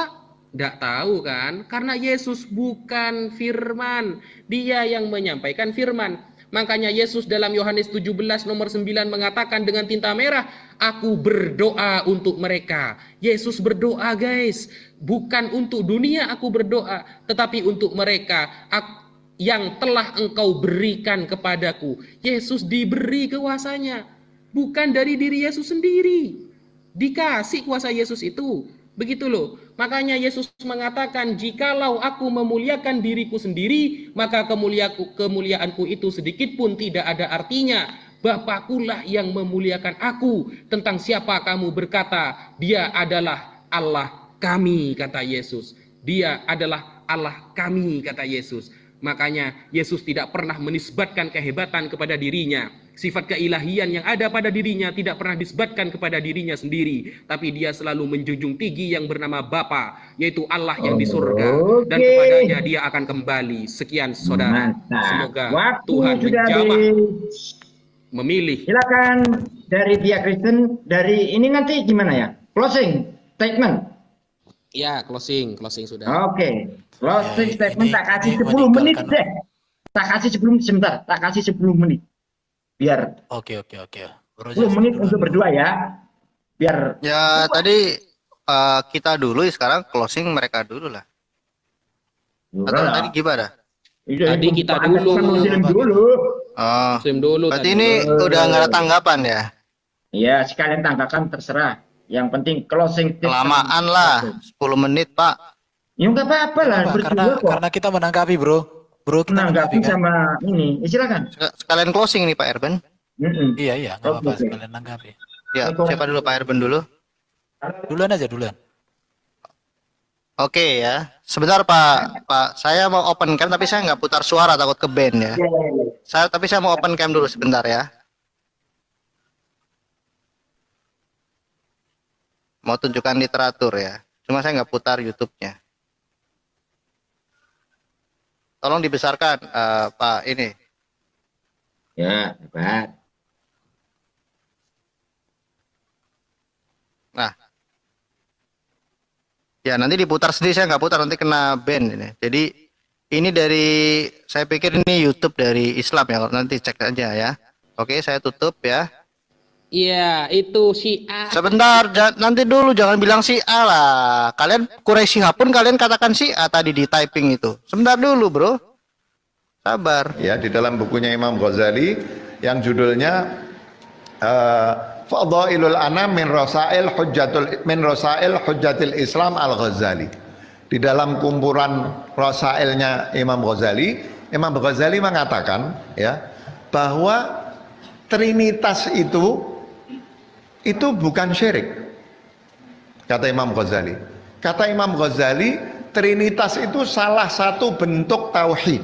Tidak tahu kan? Karena Yesus bukan firman. Dia yang menyampaikan firman. Makanya Yesus dalam Yohanes 17 nomor 9 mengatakan dengan tinta merah, aku berdoa untuk mereka. Yesus berdoa guys, bukan untuk dunia aku berdoa, tetapi untuk mereka. yang telah engkau berikan kepadaku. Yesus diberi kuasanya. Bukan dari diri Yesus sendiri. Dikasih kuasa Yesus itu Begitu loh. Makanya Yesus mengatakan, "Jikalau aku memuliakan diriku sendiri, maka kemuliaanku, kemuliaanku itu sedikit pun tidak ada artinya. Bapakulah yang memuliakan aku. Tentang siapa kamu berkata, dia adalah Allah kami," kata Yesus. Dia adalah Allah kami, kata Yesus. Makanya Yesus tidak pernah menisbatkan kehebatan kepada dirinya. Sifat keilahian yang ada pada dirinya tidak pernah disebatkan kepada dirinya sendiri. Tapi dia selalu menjunjung tinggi yang bernama Bapa, yaitu Allah yang di surga. Dan kepadanya dia akan kembali. Sekian saudara. Semoga Waktu Tuhan menjawab. Memilih. Silakan dari Dia Kristen. Dari ini nanti gimana ya? Closing statement. Ya, closing, closing sudah. Oke. Okay. Closing ya, statement tak kasih ini 10 menit kan. deh. Tak kasih sebelum sebentar, tak kasih 10 menit. Biar Oke, oke, oke. 10 menit untuk berdua ya. Biar Ya, tadi uh, kita dulu sekarang closing mereka dulu lah. Atau tadi gimana? Tadi kita dulu. Kan Muslim dulu. Oh. Muslim dulu. Berarti ini udah nggak ada tanggapan ya? Iya, sekalian tanggapan terserah. Yang penting closing Kelamaan lah, 10 menit, Pak. Ya nggak apa-apa lah, apa, karena, karena kita menanggapi, Bro. Bro, kita menanggapi, kan? sama ini. Ya, silakan. Sekalian closing nih, Pak Erben. Mm -mm. Iya, iya, nggak apa-apa, okay. sekalian menanggapi Ya, Oke. siapa dulu Pak Erben dulu? Duluan aja, duluan. Oke ya, sebentar Pak. Pak, saya mau open cam tapi saya nggak putar suara takut ke band ya. Iya, iya, iya. Saya tapi saya mau open cam dulu sebentar ya. mau tunjukkan literatur ya. Cuma saya nggak putar YouTube-nya. Tolong dibesarkan uh, Pak ini. Ya, Pak Nah, ya nanti diputar sendiri saya nggak putar nanti kena band ini. Jadi ini dari saya pikir ini YouTube dari Islam ya. Nanti cek aja ya. Oke, saya tutup ya. Iya, itu si A. Sebentar, nanti dulu jangan bilang si A lah. Kalian koreksi pun kalian katakan si A tadi di typing itu. Sebentar dulu, Bro. Sabar. Ya, di dalam bukunya Imam Ghazali yang judulnya uh, eh, Fadailul Anam min Rasail Hujjatul min Rasail Hujjatil Islam Al-Ghazali. Di dalam kumpulan Rasailnya Imam Ghazali, Imam Ghazali mengatakan ya bahwa Trinitas itu itu bukan syirik. Kata Imam Ghazali. Kata Imam Ghazali, Trinitas itu salah satu bentuk tauhid.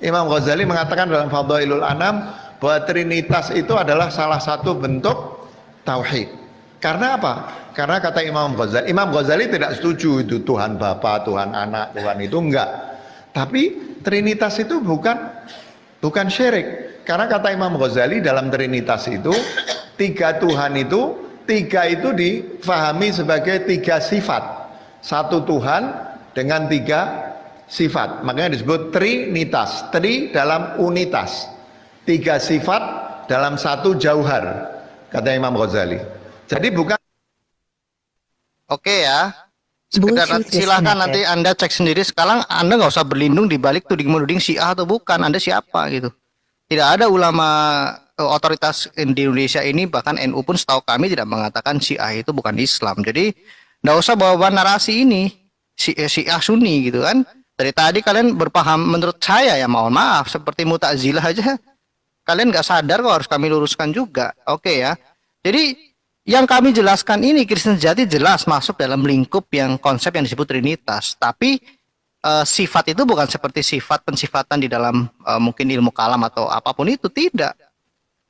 Imam Ghazali mengatakan dalam Fadhailul Anam bahwa Trinitas itu adalah salah satu bentuk tauhid. Karena apa? Karena kata Imam Ghazali, Imam Ghazali tidak setuju itu Tuhan Bapa, Tuhan Anak, Tuhan itu enggak. Tapi Trinitas itu bukan bukan syirik. Karena kata Imam Ghazali dalam Trinitas itu Tiga Tuhan itu, tiga itu difahami sebagai tiga sifat. Satu Tuhan dengan tiga sifat. Makanya disebut trinitas. Tri dalam unitas. Tiga sifat dalam satu jauhar. Kata Imam Ghazali. Jadi bukan Oke ya. Sekedar silahkan nanti ya. Anda cek sendiri. Sekarang Anda nggak usah berlindung di balik tuding-menuding syiah atau bukan. Anda siapa gitu. Tidak ada ulama otoritas di Indonesia ini bahkan NU pun setahu kami tidak mengatakan Syiah itu bukan Islam. Jadi tidak usah bawa-bawa narasi ini si Syiah eh, Sunni gitu kan. Dari tadi kalian berpaham menurut saya ya mohon maaf seperti Mutazilah aja kalian nggak sadar kok harus kami luruskan juga. Oke okay, ya. Jadi yang kami jelaskan ini Kristen sejati jelas masuk dalam lingkup yang konsep yang disebut Trinitas. Tapi uh, sifat itu bukan seperti sifat pensifatan di dalam uh, mungkin ilmu kalam atau apapun itu tidak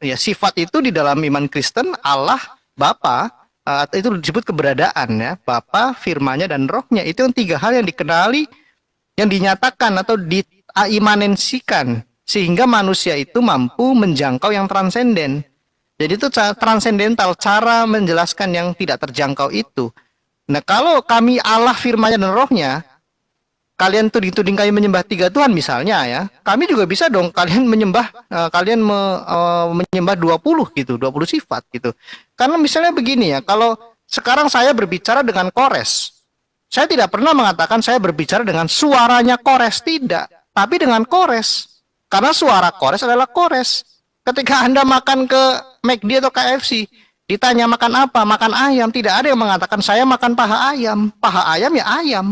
ya sifat itu di dalam iman Kristen Allah Bapa uh, itu disebut keberadaan ya Bapa firmanya dan rohnya itu yang tiga hal yang dikenali yang dinyatakan atau diimanensikan sehingga manusia itu mampu menjangkau yang transenden jadi itu transendental cara menjelaskan yang tidak terjangkau itu nah kalau kami Allah firmanya dan rohnya kalian tuh dituding kalian menyembah tiga Tuhan misalnya ya. Kami juga bisa dong kalian menyembah uh, kalian me, uh, menyembah 20 gitu, 20 sifat gitu. Karena misalnya begini ya, kalau sekarang saya berbicara dengan Kores. Saya tidak pernah mengatakan saya berbicara dengan suaranya Kores tidak, tapi dengan Kores. Karena suara Kores adalah Kores. Ketika Anda makan ke McD atau KFC, ditanya makan apa? Makan ayam. Tidak ada yang mengatakan saya makan paha ayam. Paha ayam ya ayam.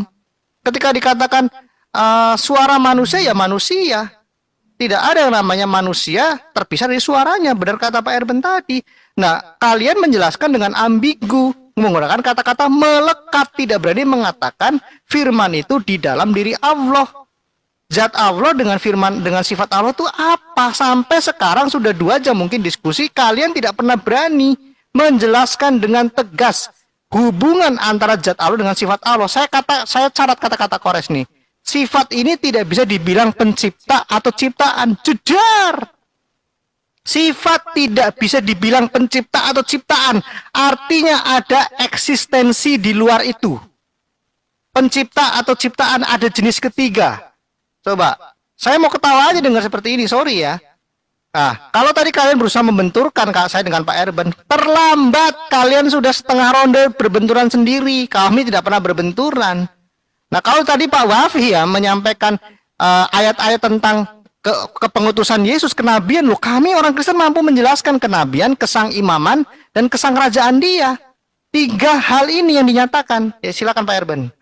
Ketika dikatakan uh, suara manusia ya manusia. Tidak ada yang namanya manusia terpisah dari suaranya. Benar kata Pak Erben tadi. Nah, kalian menjelaskan dengan ambigu menggunakan kata-kata melekat tidak berani mengatakan firman itu di dalam diri Allah. Zat Allah dengan firman dengan sifat Allah itu apa? Sampai sekarang sudah dua jam mungkin diskusi kalian tidak pernah berani menjelaskan dengan tegas hubungan antara zat Allah dengan sifat Allah. Saya kata saya carat kata-kata kores nih. Sifat ini tidak bisa dibilang pencipta atau ciptaan. Jujur. Sifat tidak bisa dibilang pencipta atau ciptaan. Artinya ada eksistensi di luar itu. Pencipta atau ciptaan ada jenis ketiga. Coba, saya mau ketawa aja dengar seperti ini, sorry ya. Nah, kalau tadi kalian berusaha membenturkan kak saya dengan Pak Erben, terlambat kalian sudah setengah ronde berbenturan sendiri. Kami tidak pernah berbenturan. Nah, kalau tadi Pak Wafi ya menyampaikan eh, ayat-ayat uh, tentang ke, kepengutusan Yesus kenabian, loh kami orang Kristen mampu menjelaskan kenabian, kesang imaman dan kesang kerajaan Dia. Tiga hal ini yang dinyatakan. Ya, silakan Pak Erben.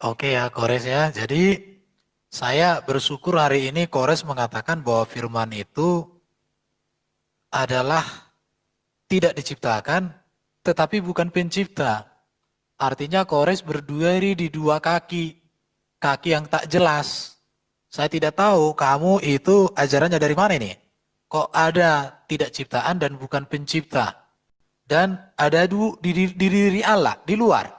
Oke ya, Kores ya. Jadi saya bersyukur hari ini Kores mengatakan bahwa firman itu adalah tidak diciptakan tetapi bukan pencipta. Artinya Kores berdiri di dua kaki, kaki yang tak jelas. Saya tidak tahu kamu itu ajarannya dari mana ini. Kok ada tidak ciptaan dan bukan pencipta? Dan ada du, di, di, di diri Allah, di luar.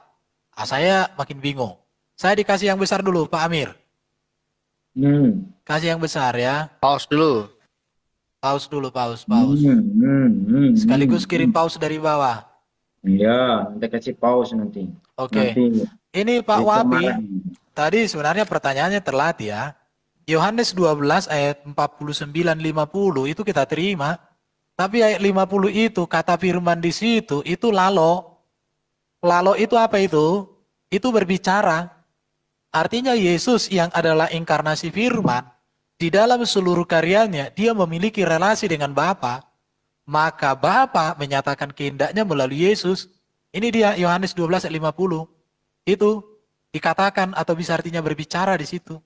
Nah, saya makin bingung. Saya dikasih yang besar dulu Pak Amir. Hmm. Kasih yang besar ya. Pause dulu. Pause dulu, pause, pause. Hmm, hmm, hmm, hmm, Sekaligus kirim pause dari bawah. Iya, kita kasih pause nanti. Oke. Okay. Ini Pak Wabi, tadi sebenarnya pertanyaannya terlatih ya. Yohanes 12 ayat 49 50 itu kita terima. Tapi ayat 50 itu kata firman di situ itu lalo. Lalo itu apa itu? Itu berbicara. Artinya Yesus yang adalah inkarnasi firman, di dalam seluruh karyanya dia memiliki relasi dengan Bapa, maka Bapa menyatakan kehendaknya melalui Yesus. Ini dia Yohanes 12 Itu dikatakan atau bisa artinya berbicara di situ.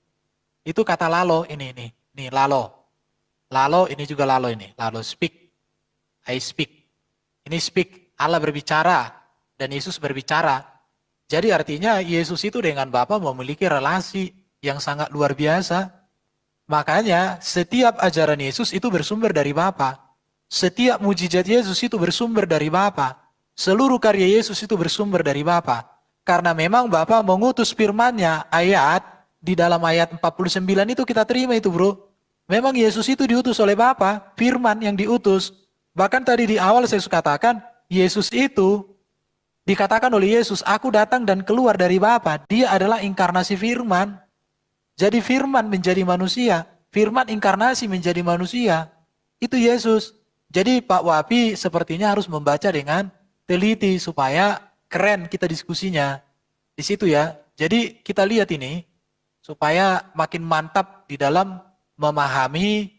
Itu kata lalo ini ini, nih lalo. Lalo ini juga lalo ini, lalo speak. I speak. Ini speak, Allah berbicara dan Yesus berbicara jadi artinya Yesus itu dengan Bapa memiliki relasi yang sangat luar biasa. Makanya setiap ajaran Yesus itu bersumber dari Bapa. Setiap mujizat Yesus itu bersumber dari Bapa. Seluruh karya Yesus itu bersumber dari Bapa. Karena memang Bapa mengutus firman-Nya ayat di dalam ayat 49 itu kita terima itu, Bro. Memang Yesus itu diutus oleh Bapa, firman yang diutus. Bahkan tadi di awal saya katakan, Yesus itu Dikatakan oleh Yesus, aku datang dan keluar dari Bapa. Dia adalah inkarnasi firman. Jadi firman menjadi manusia. Firman inkarnasi menjadi manusia. Itu Yesus. Jadi Pak Wapi sepertinya harus membaca dengan teliti supaya keren kita diskusinya. Di situ ya. Jadi kita lihat ini supaya makin mantap di dalam memahami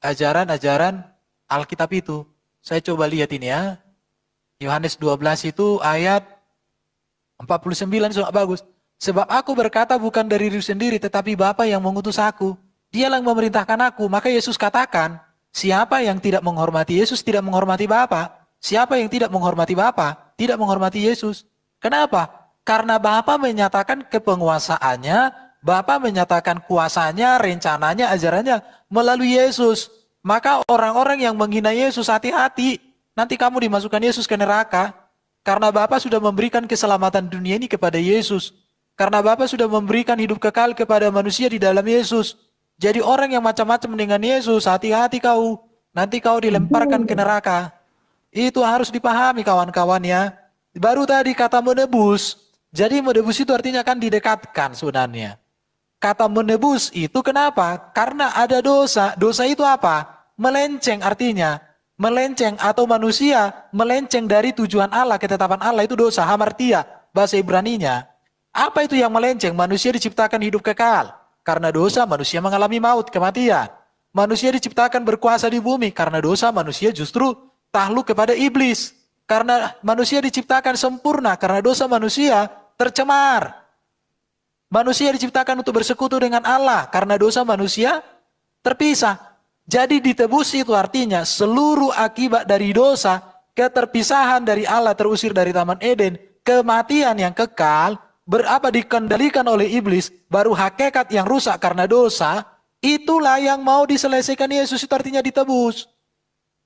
ajaran-ajaran Alkitab itu. Saya coba lihat ini ya. Yohanes 12 itu ayat 49 sangat bagus. Sebab aku berkata bukan dari diri sendiri tetapi Bapa yang mengutus aku. Dialah yang memerintahkan aku. Maka Yesus katakan, siapa yang tidak menghormati Yesus tidak menghormati Bapa. Siapa yang tidak menghormati Bapa tidak menghormati Yesus. Kenapa? Karena Bapa menyatakan kepenguasaannya Bapa menyatakan kuasanya, rencananya, ajarannya melalui Yesus. Maka orang-orang yang menghina Yesus hati-hati. Nanti kamu dimasukkan Yesus ke neraka karena Bapak sudah memberikan keselamatan dunia ini kepada Yesus. Karena Bapak sudah memberikan hidup kekal kepada manusia di dalam Yesus. Jadi orang yang macam-macam dengan Yesus, hati-hati kau. Nanti kau dilemparkan ke neraka. Itu harus dipahami kawan-kawan ya. Baru tadi kata menebus. Jadi menebus itu artinya kan didekatkan sebenarnya. Kata menebus itu kenapa? Karena ada dosa. Dosa itu apa? Melenceng artinya melenceng atau manusia melenceng dari tujuan Allah, ketetapan Allah itu dosa, hamartia, bahasa Ibraninya. Apa itu yang melenceng? Manusia diciptakan hidup kekal. Karena dosa manusia mengalami maut, kematian. Manusia diciptakan berkuasa di bumi. Karena dosa manusia justru tahluk kepada iblis. Karena manusia diciptakan sempurna. Karena dosa manusia tercemar. Manusia diciptakan untuk bersekutu dengan Allah. Karena dosa manusia terpisah. Jadi ditebus itu artinya seluruh akibat dari dosa, keterpisahan dari Allah terusir dari Taman Eden, kematian yang kekal, berapa dikendalikan oleh iblis, baru hakikat yang rusak karena dosa, itulah yang mau diselesaikan Yesus itu artinya ditebus.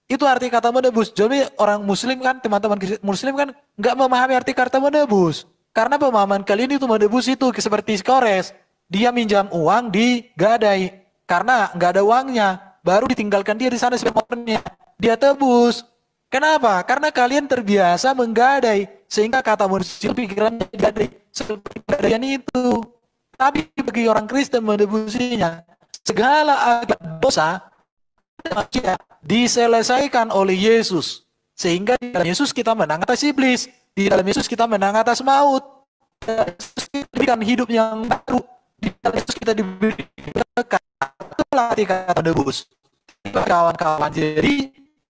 Itu arti kata menebus. Jadi orang muslim kan, teman-teman muslim kan nggak memahami arti kata menebus. Karena pemahaman kali ini itu menebus itu seperti skores. Dia minjam uang di gadai. Karena nggak ada uangnya baru ditinggalkan dia di sana spermotornya. Dia tebus. Kenapa? Karena kalian terbiasa menggadai. Sehingga kata manusia pikirannya gadai. Seperti gadaian itu. Tapi bagi orang Kristen menebusinya, segala agak dosa manusia diselesaikan oleh Yesus. Sehingga di dalam Yesus kita menang atas iblis. Di dalam Yesus kita menang atas maut. Di diberikan hidup yang baru. Di dalam Yesus kita diberikan berkat. Itulah arti kata menebus ke kawan-kawan. Jadi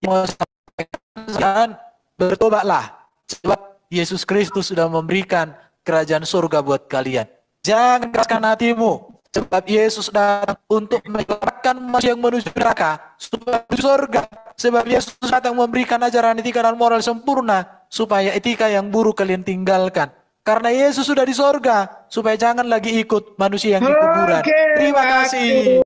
mau sampaikan bertobatlah sebab Yesus Kristus sudah memberikan kerajaan surga buat kalian. Jangan keraskan hatimu sebab Yesus datang untuk menyelamatkan manusia yang menuju neraka supaya surga. Sebab Yesus datang memberikan ajaran etika dan moral sempurna supaya etika yang buruk kalian tinggalkan. Karena Yesus sudah di surga, supaya jangan lagi ikut manusia yang di kuburan. Terima kasih.